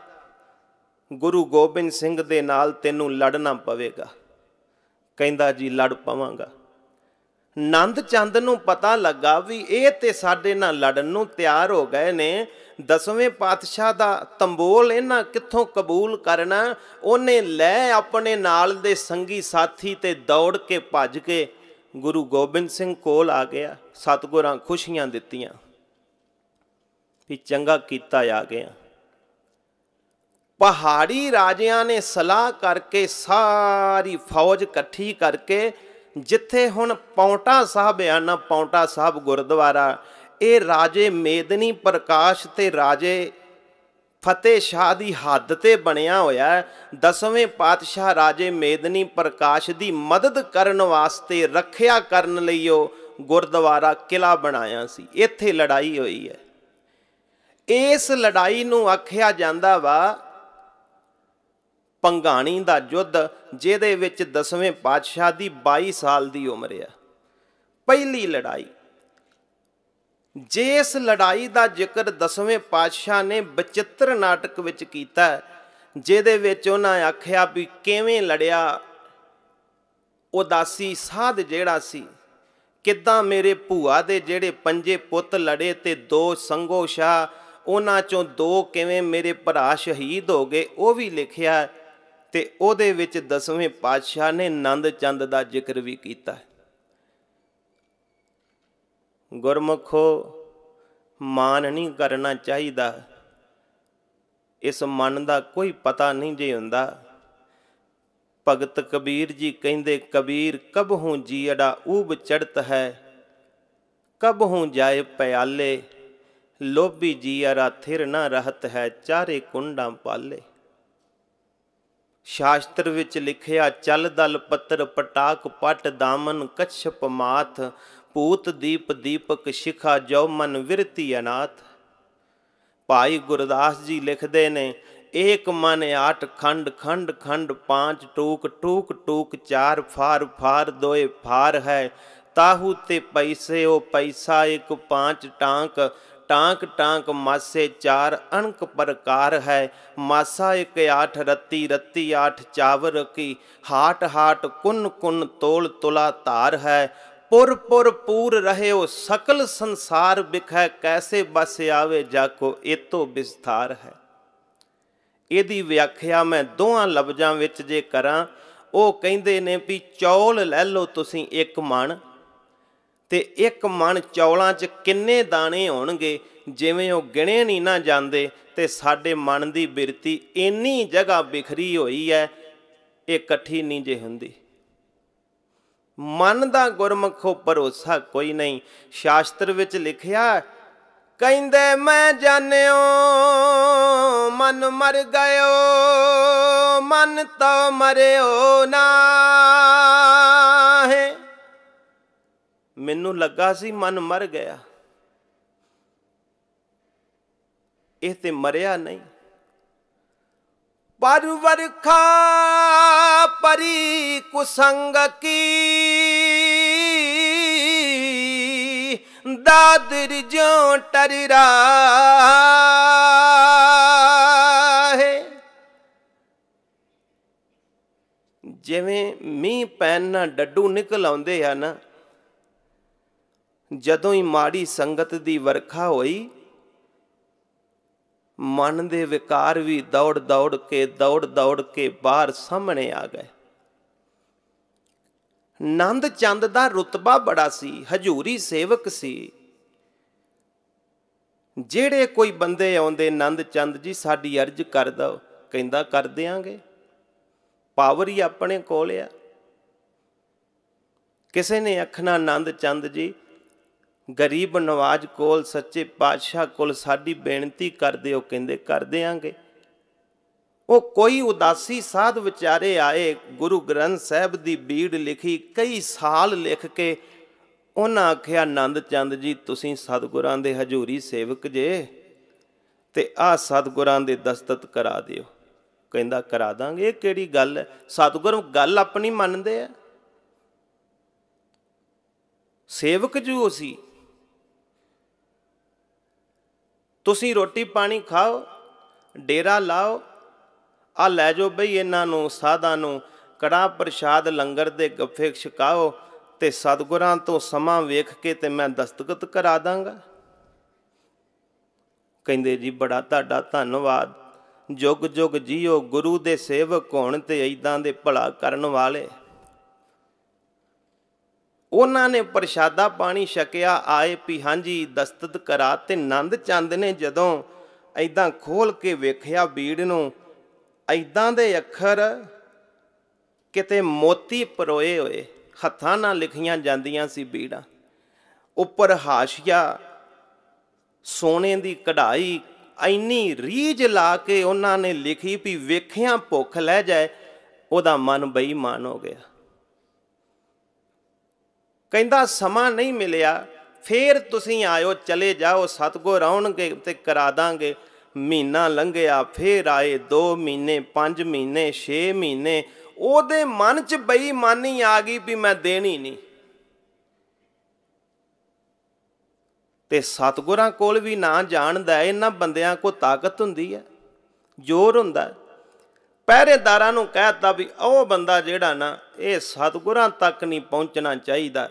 ਗੁਰੂ ਗੋਬਿੰਦ ਸਿੰਘ ਦੇ ਨਾਲ ਤੈਨੂੰ ਲੜਨਾ ਪਵੇਗਾ ਕਹਿੰਦਾ ਜੀ ਲੜ ਪਾਵਾਂਗਾ ਨੰਦ ਚੰਦ ਨੂੰ ਪਤਾ ਲੱਗਾ ਵੀ ਇਹ ਤੇ ਸਾਡੇ ਨਾਲ ਲੜਨ ਨੂੰ ਤਿਆਰ ਹੋ ਗਏ ਨੇ ਦਸਵੇਂ ਪਾਤਸ਼ਾਹ ਦਾ ਤੰਬੋਲ ਇਹਨਾਂ ਕਿੱਥੋਂ ਕਬੂਲ ਕਰਨਾ ਉਹਨੇ ਲੈ ਆਪਣੇ ਨਾਲ ਦੇ ਸੰਗੀ ਸਾਥੀ ਤੇ ਦੌੜ ਕੇ ਭੱਜ ਕੇ ਗੁਰੂ ਗੋਬਿੰਦ ਸਿੰਘ ਕੋਲ ਆ ਗਿਆ ਸਤਗੁਰਾਂ ਖੁਸ਼ੀਆਂ ਦਿੱਤੀਆਂ ਵੀ ਚੰਗਾ ਕੀਤਾ ਆ ਗਿਆ ਪਹਾੜੀ ਰਾਜਿਆਂ ਨੇ ਸਲਾਹ ਕਰਕੇ ਸਾਰੀ ਫੌਜ ਇਕੱਠੀ ਕਰਕੇ ਜਿੱਥੇ ਹੁਣ ਪੌਂਟਾ ਸਾਹਿਬ ਆ ਨਾ ਪੌਂਟਾ ਸਾਹਿਬ ਗੁਰਦੁਆਰਾ ਇਹ ਰਾਜੇ ਮੇਦਨੀ ਪ੍ਰਕਾਸ਼ ਤੇ ਰਾਜੇ ਫਤਿਹ ਸ਼ਾਹ ਦੀ ਹੱਦ ਤੇ ਬਣਿਆ ਹੋਇਆ ਦਸਵੇਂ ਪਾਤਸ਼ਾਹ ਰਾਜੇ ਮੇਦਨੀ ਪ੍ਰਕਾਸ਼ ਦੀ ਮਦਦ ਕਰਨ ਵਾਸਤੇ ਰੱਖਿਆ ਕਰਨ ਲਈ ਉਹ ਗੁਰਦੁਆਰਾ ਕਿਲਾ ਬਣਾਇਆ ਸੀ ਇੱਥੇ ਲੜਾਈ ਹੋਈ ਹੈ ਇਸ ਲੜਾਈ ਨੂੰ ਆਖਿਆ ਜਾਂਦਾ ਵਾ ਪੰਗਾਣੀ ਦਾ ਯੁੱਧ ਜਿਹਦੇ ਵਿੱਚ ਦਸਵੇਂ ਪਾਤਸ਼ਾਹ ਦੀ 22 ਸਾਲ ਦੀ ਉਮਰ ਹੈ ਪਹਿਲੀ ਲੜਾਈ ਜਿਸ ਲੜਾਈ ਦਾ ਜ਼ਿਕਰ ਦਸਵੇਂ ਪਾਤਸ਼ਾਹ ਨੇ ਬਚਿੱਤਰ ਨਾਟਕ ਵਿੱਚ ਕੀਤਾ ਜਿਹਦੇ ਵਿੱਚ ਉਹਨਾਂ ਆਖਿਆ ਵੀ ਕਿਵੇਂ ਲੜਿਆ ਉਦਾਸੀ ਸਾਧ ਜਿਹੜਾ ਸੀ ਕਿੱਦਾਂ ਮੇਰੇ ਭੂਆ ਦੇ ਜਿਹੜੇ ਪੰਜੇ ਪੁੱਤ ਲੜੇ ਤੇ ਦੋ ਸੰਗੋਸ਼ਾ ਉਹਨਾਂ ਚੋਂ ਦੋ ਕਿਵੇਂ ਮੇਰੇ ਭਰਾ ਸ਼ਹੀਦ ਹੋ ਗਏ ਉਹ ਵੀ ਲਿਖਿਆ ਤੇ ਉਹਦੇ ਵਿੱਚ ਦਸਵੇਂ ਪਾਤਸ਼ਾਹ ਨੇ ਨੰਦ ਚੰਦ ਦਾ ਜ਼ਿਕਰ ਵੀ ਕੀਤਾ ਗੁਰਮਖੋ ਮਾਨ ਨਹੀਂ ਕਰਨਾ ਚਾਹੀਦਾ ਇਸ ਮਨ ਦਾ ਕੋਈ ਪਤਾ ਨਹੀਂ ਜੇ ਹੁੰਦਾ ਭਗਤ ਕਬੀਰ ਜੀ ਕਹਿੰਦੇ ਕਬੀਰ ਕਬ ਹੂੰ ਜੀੜਾ ਊਬ ਚੜਤ ਹੈ ਕਬ ਹੂੰ ਜਾਏ ਪਿਆਲੇ ਲੋਭੀ ਜੀ ਅਰਾ ਥਿਰ ਨਾ ਰਹਤ ਹੈ ਚਾਰੇ ਕੁੰਡਾਂ ਪਾਲੇ ਸ਼ਾਸਤਰ ਵਿੱਚ ਲਿਖਿਆ ਚਲ ਦਲ ਪੱਤਰ ਪਟਾਕ ਪਟ ਦਾਮਨ ਕਛਪ ਮਾਥ ਪੂਤ ਦੀਪ ਦੀਪਕ ਸ਼ਿਖਾ ਜੋ ਮਨ ਵਿਰਤੀ ਅਨਾਥ ਭਾਈ ਗੁਰਦਾਸ ਜੀ ਲਿਖਦੇ ਨੇ ਏਕ ਮਨ ਆਠ ਖੰਡ ਖੰਡ ਖੰਡ ਪੰਜ ਟੂਕ ਟੂਕ ਟੂਕ ਚਾਰ ਫਾਰ ਫਾਰ ਦੋਏ ਫਾਰ ਹੈ ਤਾਹੂ ਤੇ ਪੈਸੇ ਉਹ ਪੈਸਾ ਇੱਕ ਪੰਜ ਟਾਂਕ ਟਾਂਕ ਟਾਂਕ ਮਾਸੇ ਚਾਰ ਅਣਕ ਪ੍ਰਕਾਰ ਹੈ ਮਾਸਾ ਇੱਕ ਆਠ ਰੱਤੀ ਰੱਤੀ ਆਠ ਚਾਵਰ ਕੀ ਹਾਟ ਹਾਟ ਕੁੰਨ ਕੁੰਨ ਤੋਲ ਤੁਲਾ ਧਾਰ ਹੈ ਪੁਰ ਪੁਰ ਪੂਰ ਰਹਿਓ ਸਕਲ ਸੰਸਾਰ ਵਿਖੈ ਕੈਸੇ ਬਸ ਆਵੇ ਜਾ ਕੋ ਇਤੋ ਵਿਸਥਾਰ ਹੈ ਇਹਦੀ ਵਿਆਖਿਆ ਮੈਂ ਦੋਹਾਂ ਲਬਜਾਂ ਵਿੱਚ ਜੇ ਕਰਾਂ ਉਹ ਕਹਿੰਦੇ ਨੇ ਵੀ ਚੌਲ ਲੈ ਲਓ ਤੁਸੀਂ ਇੱਕ ਮਣ ਤੇ ਇੱਕ ਮਣ ਚੌਲਾਂ 'ਚ ਕਿੰਨੇ ਦਾਣੇ ਹੋਣਗੇ ਜਿਵੇਂ ਉਹ ਗਿਣੇ ਨਹੀਂ ਨਾ ਜਾਂਦੇ ਤੇ ਸਾਡੇ ਮਨ ਦੀ ਬਿਰਤੀ ਇੰਨੀ ਜਗ੍ਹਾ ਬਿਖਰੀ ਹੋਈ ਐ ਇਹ ਇਕੱਠੀ ਨਹੀਂ ਜੇ ਹੁੰਦੀ ਮਨ ਦਾ ਗੁਰਮਖੋ ਭਰੋਸਾ ਕੋਈ ਨਹੀਂ ਸ਼ਾਸਤਰ ਵਿੱਚ ਲਿਖਿਆ ਕਹਿੰਦੇ ਮੈਂ ਜਾਣਿਓ ਮਨ ਮਰ ਗਇਓ ਮਨ ਤਾਂ ਮਰਿਓ ਨਾ ਮੈਨੂੰ ਲੱਗਾ ਸੀ ਮਨ ਮਰ ਗਿਆ ਇਹ ਤੇ ਮਰਿਆ ਨਹੀਂ ਪਰ ਵਰਖਾ ਪਰੀ ਕੁਸੰਗ ਕੀ ਦਾਦਰ ਜਿਉ ਟਰਰਾ ਹੈ ਜਿਵੇਂ ਮੀਂਹ ਪੈਣ ਨਾਲ ਡੱਡੂ ਨਿਕਲ ਆਉਂਦੇ ਆ ਨਾ ਜਦੋਂ ਹੀ ਮਾੜੀ ਸੰਗਤ ਦੀ ਵਰਖਾ ਹੋਈ ਮਨ ਦੇ ਵਿਕਾਰ ਵੀ ਦੌੜ ਦੌੜ ਕੇ ਦੌੜ ਦੌੜ ਕੇ ਬਾਹਰ ਸਾਹਮਣੇ ਆ ਗਏ ਨੰਦ ਚੰਦ ਦਾ ਰਤਬਾ ਬੜਾ ਸੀ ਹਜੂਰੀ ਸੇਵਕ ਸੀ ਜਿਹੜੇ ਕੋਈ ਬੰਦੇ ਆਉਂਦੇ ਨੰਦ ਚੰਦ ਜੀ ਸਾਡੀ ਅਰਜ ਕਰ ਦੋ ਕਹਿੰਦਾ ਕਰ ਦਿਆਂਗੇ ਪਾਵਰ ਹੀ ਆਪਣੇ ਕੋਲ ਆ ਕਿਸੇ ਨੇ ਅਖਣਾ ਨੰਦ ਚੰਦ ਜੀ ਗਰੀਬ ਨਵਾਜ ਕੋਲ ਸੱਚੇ ਪਾਤਸ਼ਾਹ ਕੋਲ ਸਾਡੀ ਬੇਨਤੀ ਕਰਦੇ ਹੋ ਕਹਿੰਦੇ ਕਰ ਦੇਾਂਗੇ ਉਹ ਕੋਈ ਉਦਾਸੀ ਸਾਧ ਵਿਚਾਰੇ ਆਏ ਗੁਰੂ ਗ੍ਰੰਥ ਸਾਹਿਬ ਦੀ ਬੀੜ ਲਿਖੀ ਕਈ ਸਾਲ ਲਿਖ ਕੇ ਉਹਨਾਂ ਆਖਿਆ ਆਨੰਦ ਚੰਦ ਜੀ ਤੁਸੀਂ ਸਤਿਗੁਰਾਂ ਦੇ ਹਜ਼ੂਰੀ ਸੇਵਕ ਜੇ ਤੇ ਆ ਸਤਿਗੁਰਾਂ ਦੇ ਦਸਤਤ ਕਰਾ ਦਿਓ ਕਹਿੰਦਾ ਕਰਾ ਦਾਂਗੇ ਇਹ ਕਿਹੜੀ ਗੱਲ ਹੈ ਸਤਿਗੁਰ ਗੱਲ ਆਪਣੀ ਮੰਨਦੇ ਆ ਸੇਵਕ ਜੂ ਸੀ ਤੁਸੀਂ ਰੋਟੀ ਪਾਣੀ ਖਾਓ ਡੇਰਾ ਲਾਓ ਆ ਲੈ ਜਾਓ ਬਈ ਇਹਨਾਂ ਨੂੰ ਸਾਧਾਂ ਨੂੰ ਕੜਾ ਪ੍ਰਸ਼ਾਦ ਲੰਗਰ ਦੇ ਗੱਫੇ ਛਕਾਓ ਤੇ ਸਤਗੁਰਾਂ ਤੋਂ ਸਮਾਂ ਵੇਖ ਕੇ ਤੇ ਮੈਂ ਦਸਤਖਤ ਕਰਾ ਦਾਂਗਾ ਕਹਿੰਦੇ ਜੀ ਬੜਾ ਤੁਹਾਡਾ ਧੰਨਵਾਦ ਜੁਗ ਜੁਗ ਜੀਓ ਗੁਰੂ ਦੇ ਸੇਵਕ ਹੋਣ ਤੇ ਐਦਾਂ ਦੇ ਭਲਾ ਕਰਨ ਵਾਲੇ ਉਹਨਾਂ ਨੇ ਪ੍ਰਸ਼ਾਦਾ ਪਾਣੀ ਛਕਿਆ ਆਏ ਹਾਂਜੀ ਦਸਤਤ ਕਰਾ ਤੇ ਨੰਦ ਚੰਦ ਨੇ ਜਦੋਂ ਐਦਾਂ ਖੋਲ ਕੇ ਵੇਖਿਆ ਬੀੜ ਨੂੰ ਐਦਾਂ ਦੇ ਅੱਖਰ ਕਿਤੇ ਮੋਤੀ ਪਰੋਏ ਹੋਏ ਹੱਥਾਂ ਨਾਲ ਲਿਖੀਆਂ ਜਾਂਦੀਆਂ ਸੀ ਬੀੜਾਂ ਉੱਪਰ ਹਾਸ਼ੀਆ ਸੋਨੇ ਦੀ ਕਢਾਈ ਐਨੀ ਰੀਝ ਲਾ ਕੇ ਉਹਨਾਂ ਨੇ ਲਿਖੀ ਵੀ ਵੇਖਿਆ ਭੁੱਖ ਲੈ ਜਾਏ ਉਹਦਾ ਮਨ ਮਾਨ ਹੋ ਗਿਆ ਕਹਿੰਦਾ ਸਮਾਂ ਨਹੀਂ ਮਿਲਿਆ ਫੇਰ ਤੁਸੀਂ ਆਇਓ ਚਲੇ ਜਾਓ ਸਤਗੁਰ ਆਉਣਗੇ ਤੇ ਕਰਾ ਦਾਂਗੇ ਮਹੀਨਾ ਲੰਘਿਆ ਫੇਰ ਆਏ 2 ਮਹੀਨੇ 5 ਮਹੀਨੇ 6 ਮਹੀਨੇ ਉਹਦੇ ਮਨ 'ਚ ਬੇਈਮਾਨੀ ਆ ਗਈ ਵੀ ਮੈਂ ਦੇਣੀ ਨਹੀਂ ਤੇ ਸਤਗੁਰਾਂ ਕੋਲ ਵੀ ਨਾ ਜਾਣਦਾ ਇਹਨਾਂ ਬੰਦਿਆਂ ਕੋ ਤਾਕਤ ਹੁੰਦੀ ਹੈ ਜ਼ੋਰ ਹੁੰਦਾ ਪਹਿਰੇਦਾਰਾਂ ਨੂੰ ਕਹਿਤਾ ਵੀ ਉਹ ਬੰਦਾ ਜਿਹੜਾ ਨਾ ਇਹ ਸਤਗੁਰਾਂ ਤੱਕ ਨਹੀਂ ਪਹੁੰਚਣਾ ਚਾਹੀਦਾ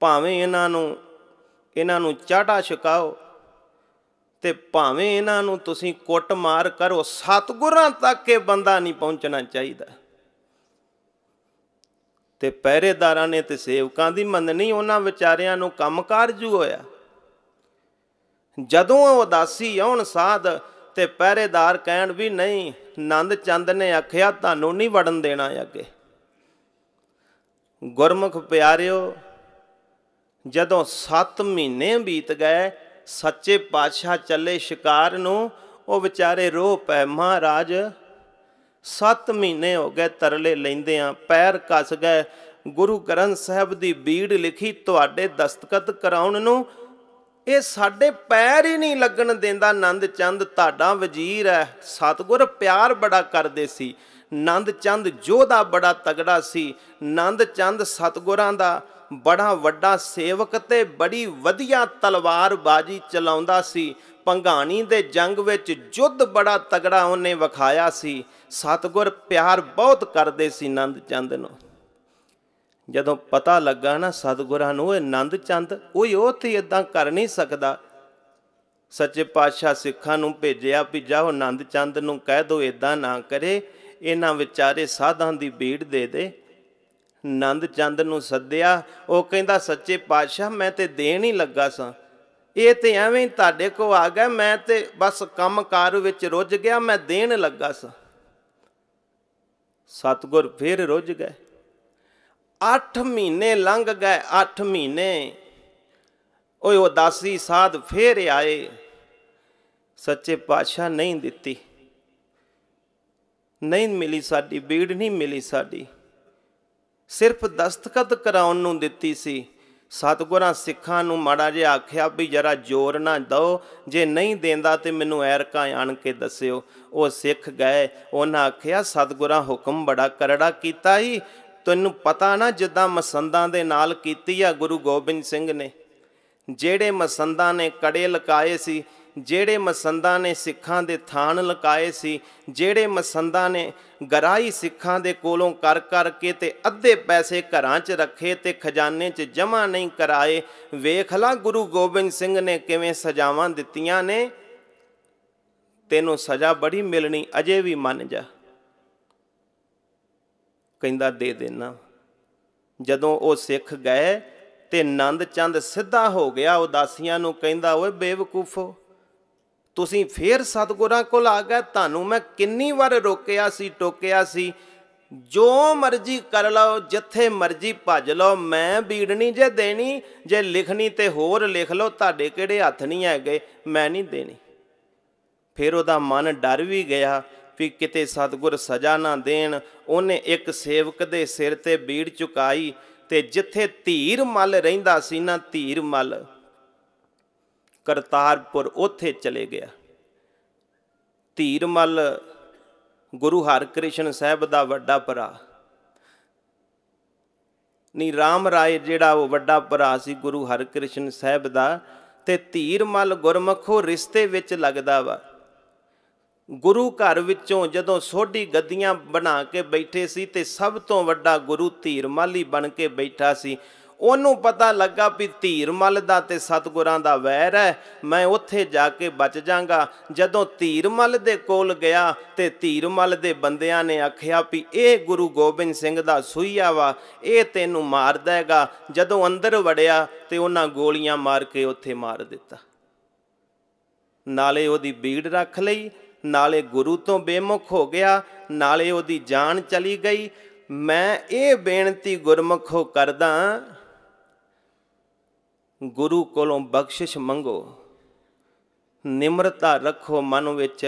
ਭਾਵੇਂ ਇਹਨਾਂ ਨੂੰ ਇਹਨਾਂ ਨੂੰ ਚਾਟਾ ਛਕਾਓ ਤੇ ਭਾਵੇਂ ਇਹਨਾਂ ਨੂੰ ਤੁਸੀਂ ਕੁੱਟਮਾਰ ਕਰੋ ਸਤਗੁਰਾਂ ਤੱਕ ਇਹ ਬੰਦਾ ਨਹੀਂ ਪਹੁੰਚਣਾ ਚਾਹੀਦਾ ਤੇ ਪਹਿਰੇਦਾਰਾਂ ਨੇ ਤੇ ਸੇਵਕਾਂ ਦੀ ਮੰਨ ਨਹੀਂ ਉਹਨਾਂ ਵਿਚਾਰਿਆਂ ਨੂੰ ਜੂ ਹੋਇਆ ਜਦੋਂ ਉਹ ਉਦਾਸੀ ਆਉਣ ਸਾਧ ਤੇ ਪਹਿਰੇਦਾਰ ਕਹਿਣ ਵੀ ਨਹੀਂ ਨੰਦ ਚੰਦ ਨੇ ਆਖਿਆ ਤੁਹਾਨੂੰ ਨਹੀਂ ਵੜਨ ਦੇਣਾ ਅੱਗੇ ਗੁਰਮੁਖ ਪਿਆਰਿਓ ਜਦੋਂ 7 ਮਹੀਨੇ ਬੀਤ ਗਏ ਸੱਚੇ ਪਾਤਸ਼ਾਹ ਚੱਲੇ ਸ਼ਿਕਾਰ ਨੂੰ ਉਹ ਵਿਚਾਰੇ ਰੋਹ ਪੈ ਮਹਾਰਾਜ 7 ਮਹੀਨੇ ਹੋ ਗਏ ਤਰਲੇ ਲੈਂਦੇ ਆ ਪੈਰ ਕੱਸ ਗਏ ਗੁਰੂ ਗ੍ਰੰਥ ਸਾਹਿਬ ਦੀ ਬੀੜ ਲਿਖੀ ਤੁਹਾਡੇ ਦਸਤਕਤ ਕਰਾਉਣ ਨੂੰ ਇਹ ਸਾਡੇ ਪੈਰ ਹੀ ਨਹੀਂ ਲੱਗਣ ਦਿੰਦਾ ਨੰਦ ਚੰਦ ਤੁਹਾਡਾ ਵਜ਼ੀਰ ਹੈ ਸਤਗੁਰ ਪਿਆਰ ਬੜਾ ਕਰਦੇ ਸੀ ਨੰਦ ਚੰਦ ਜੋਧਾ ਬੜਾ ਤਗੜਾ ਸੀ ਨੰਦ ਚੰਦ ਸਤਗੁਰਾਂ ਦਾ ਬੜਾ ਵੱਡਾ ਸੇਵਕ ਤੇ ਬੜੀ ਵਧੀਆ ਤਲਵਾਰ ਬਾਜੀ ਚਲਾਉਂਦਾ ਸੀ ਪੰਘਾਣੀ ਦੇ ਜੰਗ ਵਿੱਚ ਜੁੱਧ ਬੜਾ ਤਗੜਾ ਉਹਨੇ ਵਿਖਾਇਆ ਸੀ ਸਤਗੁਰ ਪਿਆਰ ਬਹੁਤ ਕਰਦੇ ਸੀ ਨੰਦ ਚੰਦ ਨੂੰ ਜਦੋਂ ਪਤਾ ਲੱਗਾ ਨਾ ਸਤਿਗੁਰਾਂ ਨੂੰ ਇਹ ਆਨੰਦ ਚੰਦ ਉਹ ਉੱਥੇ ਇਦਾਂ ਕਰ ਨਹੀਂ ਸਕਦਾ ਸੱਚੇ ਪਾਤਸ਼ਾਹ ਸਿੱਖਾਂ ਨੂੰ ਭੇਜਿਆ ਵੀ ਜਾਓ ਆਨੰਦ ਚੰਦ ਨੂੰ ਕਹਿ ਦੋ ਇਦਾਂ ਨਾ ਕਰੇ ਇਹਨਾਂ ਵਿਚਾਰੇ ਸਾਧਾਂ ਦੀ ਭੀੜ ਦੇ ਦੇ ਆਨੰਦ ਚੰਦ ਨੂੰ ਸੱਦਿਆ ਉਹ ਕਹਿੰਦਾ ਸੱਚੇ ਪਾਤਸ਼ਾਹ ਮੈਂ ਤੇ ਦੇਣ ਹੀ ਲੱਗਾ ਸਾਂ ਇਹ ਤੇ ਐਵੇਂ ਤੁਹਾਡੇ ਕੋ ਆ ਗਿਆ ਮੈਂ ਤੇ ਬਸ ਕੰਮਕਾਰ ਵਿੱਚ ਰੁੱਝ ਗਿਆ ਮੈਂ ਦੇਣ ਲੱਗਾ ਸਾਂ ਸਤਗੁਰ ਫੇਰ ਰੁੱਝ ਗਏ 8 ਮਹੀਨੇ ਲੰਘ ਗਏ 8 ਮਹੀਨੇ ਓਏ ਉਦਾਸੀ ਸਾਧ ਫੇਰ ਆਏ ਸੱਚੇ ਪਾਤਸ਼ਾਹ ਨਹੀਂ ਦਿੱਤੀ ਨਹੀਂ ਮਿਲੀ ਸਾਡੀ ਬੀੜ ਨਹੀਂ ਮਿਲੀ ਸਾਡੀ ਸਿਰਫ ਦਸਤਖਤ ਕਰਾਉਣ ਨੂੰ ਦਿੱਤੀ ਸੀ ਸਤਗੁਰਾਂ ਸਿੱਖਾਂ ਨੂੰ ਮਾੜਾ ਜਿਹਾ ਆਖਿਆ ਵੀ ਜਰਾ ਜ਼ੋਰ ਨਾ ਦੋ ਜੇ ਨਹੀਂ ਦੇਂਦਾ ਤੇ ਮੈਨੂੰ ਐਰਕਾਂ ਆਣ ਕੇ ਦੱਸਿਓ ਉਹ ਸਿੱਖ ਗਏ ਉਹਨਾਂ ਆਖਿਆ ਸਤਗੁਰਾਂ ਹੁਕਮ ਬੜਾ ਕਰੜਾ ਕੀਤਾ ਹੀ ਤੈਨੂੰ ਪਤਾ ਨਾ ਜਿੱਦਾਂ ਮਸੰਦਾਂ ਦੇ ਨਾਲ ਕੀਤੀ ਆ ਗੁਰੂ ਗੋਬਿੰਦ ਸਿੰਘ ਨੇ ਜਿਹੜੇ ਮਸੰਦਾਂ ਨੇ ਕੜੇ ਲਕਾਏ ਸੀ ਜਿਹੜੇ ਮਸੰਦਾਂ ਨੇ ਸਿੱਖਾਂ ਦੇ ਥਾਨ ਲਕਾਏ ਸੀ ਜਿਹੜੇ ਮਸੰਦਾਂ ਨੇ ਗਰਾਈ ਸਿੱਖਾਂ ਦੇ ਕੋਲੋਂ ਕਰ ਕਰਕੇ ਤੇ ਅੱਧੇ ਪੈਸੇ ਘਰਾਂ 'ਚ ਰੱਖੇ ਤੇ ਖਜ਼ਾਨੇ 'ਚ ਜਮ੍ਹਾਂ ਨਹੀਂ ਕਰਾਏ ਵੇਖ ਲਾ ਗੁਰੂ ਗੋਬਿੰਦ ਸਿੰਘ ਨੇ ਕਿਵੇਂ ਸਜ਼ਾਵਾਂ ਦਿੱਤੀਆਂ ਨੇ ਤੈਨੂੰ ਸਜ਼ਾ ਬੜੀ ਮਿਲਣੀ ਅਜੇ ਵੀ ਮੰਨ ਜਾ ਕਹਿੰਦਾ ਦੇ ਦੇਣਾ ਜਦੋਂ ਉਹ ਸਿੱਖ ਗਏ ਤੇ ਨੰਦ ਚੰਦ ਸਿੱਧਾ ਹੋ ਗਿਆ ਉਦਾਸੀਆਂ ਨੂੰ ਕਹਿੰਦਾ ਓਏ ਬੇਵਕੂਫੋ ਤੁਸੀਂ ਫੇਰ ਸਤਗੁਰਾਂ ਕੋਲ ਆ ਗਏ ਤੁਹਾਨੂੰ ਮੈਂ ਕਿੰਨੀ ਵਾਰ ਰੋਕਿਆ ਸੀ ਟੋਕਿਆ ਸੀ ਜੋ ਮਰਜ਼ੀ ਕਰ ਲਓ ਜਿੱਥੇ ਮਰਜ਼ੀ ਭੱਜ ਲਓ ਮੈਂ ਬੀੜਣੀ ਜੇ ਦੇਣੀ ਜੇ ਲਿਖਣੀ ਤੇ ਹੋਰ ਲਿਖ ਲਓ ਤੁਹਾਡੇ ਕਿਹੜੇ ਹੱਥ ਨਹੀਂ ਹੈਗੇ ਮੈਂ ਨਹੀਂ ਦੇਣੀ ਫਿਰ ਉਹਦਾ ਮਨ ਡਰ ਵੀ ਗਿਆ ਵੀ ਕਿਤੇ ਸਤਗੁਰ ਸਜ਼ਾ ਨਾ ਦੇਣ ਉਹਨੇ ਇੱਕ ਸੇਵਕ ਦੇ ਸਿਰ ਤੇ ਬੀੜ ਚੁਕਾਈ ਤੇ ਜਿੱਥੇ ਧੀਰ ਮਲ ਰਹਿੰਦਾ ਸੀ ਨਾ ਧੀਰ ਮਲ ਕਰਤਾਰਪੁਰ ਉੱਥੇ ਚਲੇ ਗਿਆ ਧੀਰ ਮਲ ਗੁਰੂ ਹਰਿਕ੍ਰਿਸ਼ਨ ਸਾਹਿਬ ਦਾ ਵੱਡਾ ਭਰਾ ਨੀ ਰਾਮ ਰਾਏ ਜਿਹੜਾ ਉਹ ਵੱਡਾ ਭਰਾ ਸੀ ਗੁਰੂ ਹਰਿਕ੍ਰਿਸ਼ਨ ਸਾਹਿਬ ਦਾ ਤੇ ਧੀਰ ਮਲ ਗੁਰਮਖੋ ਰਿਸ਼ਤੇ ਵਿੱਚ ਲੱਗਦਾ ਵਾ ਗੁਰੂ ਘਰ ਵਿੱਚੋਂ ਜਦੋਂ ਸੋਢੀ ਗੱਦੀਆਂ ਬਣਾ ਕੇ ਬੈਠੇ ਸੀ ਤੇ ਸਭ ਤੋਂ ਵੱਡਾ ਗੁਰੂ ਧੀਰਮਾਲੀ ਬਣ ਕੇ ਬੈਠਾ ਸੀ ਉਹਨੂੰ ਪਤਾ ਲੱਗਾ ਵੀ ਧੀਰਮਲ ਦਾ ਤੇ ਸਤਗੁਰਾਂ ਦਾ ਵੈਰ ਹੈ ਮੈਂ ਉੱਥੇ ਜਾ ਕੇ ਬਚ ਜਾਗਾ ਜਦੋਂ ਧੀਰਮਲ ਦੇ ਕੋਲ ਗਿਆ ਤੇ ਧੀਰਮਲ ਦੇ ਬੰਦਿਆਂ ਨੇ ਆਖਿਆ ਵੀ ਇਹ ਗੁਰੂ ਗੋਬਿੰਦ ਸਿੰਘ ਦਾ ਸੂਈਆ ਵਾ ਇਹ ਤੈਨੂੰ ਮਾਰ ਦੇਗਾ ਜਦੋਂ ਅੰਦਰ ਵੜਿਆ ਤੇ ਉਹਨਾਂ ਗੋਲੀਆਂ ਮਾਰ ਕੇ ਉੱਥੇ ਮਾਰ ਦਿੱਤਾ ਨਾਲੇ ਉਹਦੀ ਬੀੜ ਰੱਖ ਲਈ ਨਾਲੇ ਗੁਰੂ ਤੋਂ ਬੇਮੁਖ ਹੋ ਗਿਆ ਨਾਲੇ ਉਹਦੀ ਜਾਨ ਚਲੀ ਗਈ ਮੈਂ ਇਹ ਬੇਨਤੀ ਗੁਰਮਖੋ ਕਰਦਾ ਗੁਰੂ ਕੋਲੋਂ ਬਖਸ਼ਿਸ਼ ਮੰਗੋ ਨਿਮਰਤਾ ਰੱਖੋ ਮਨ ਵਿੱਚ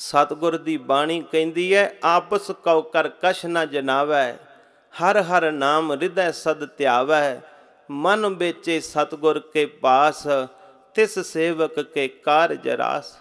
ਸਤਗੁਰ ਦੀ ਬਾਣੀ ਕਹਿੰਦੀ ਹੈ ਆਪਸ ਕਉ ਕਰ ਕਛ ਨਾ ਜਨਾਵੈ ਹਰ ਹਰ ਨਾਮ ਹਿਰਦੈ ਸਦ ਧਿਆਵੈ ਮਨ ਵਿੱਚੇ ਸਤਗੁਰ ਕੇ ਪਾਸ ਤਿਸ ਸੇਵਕ ਕੇ ਕਾਰਜ ਰਾਸ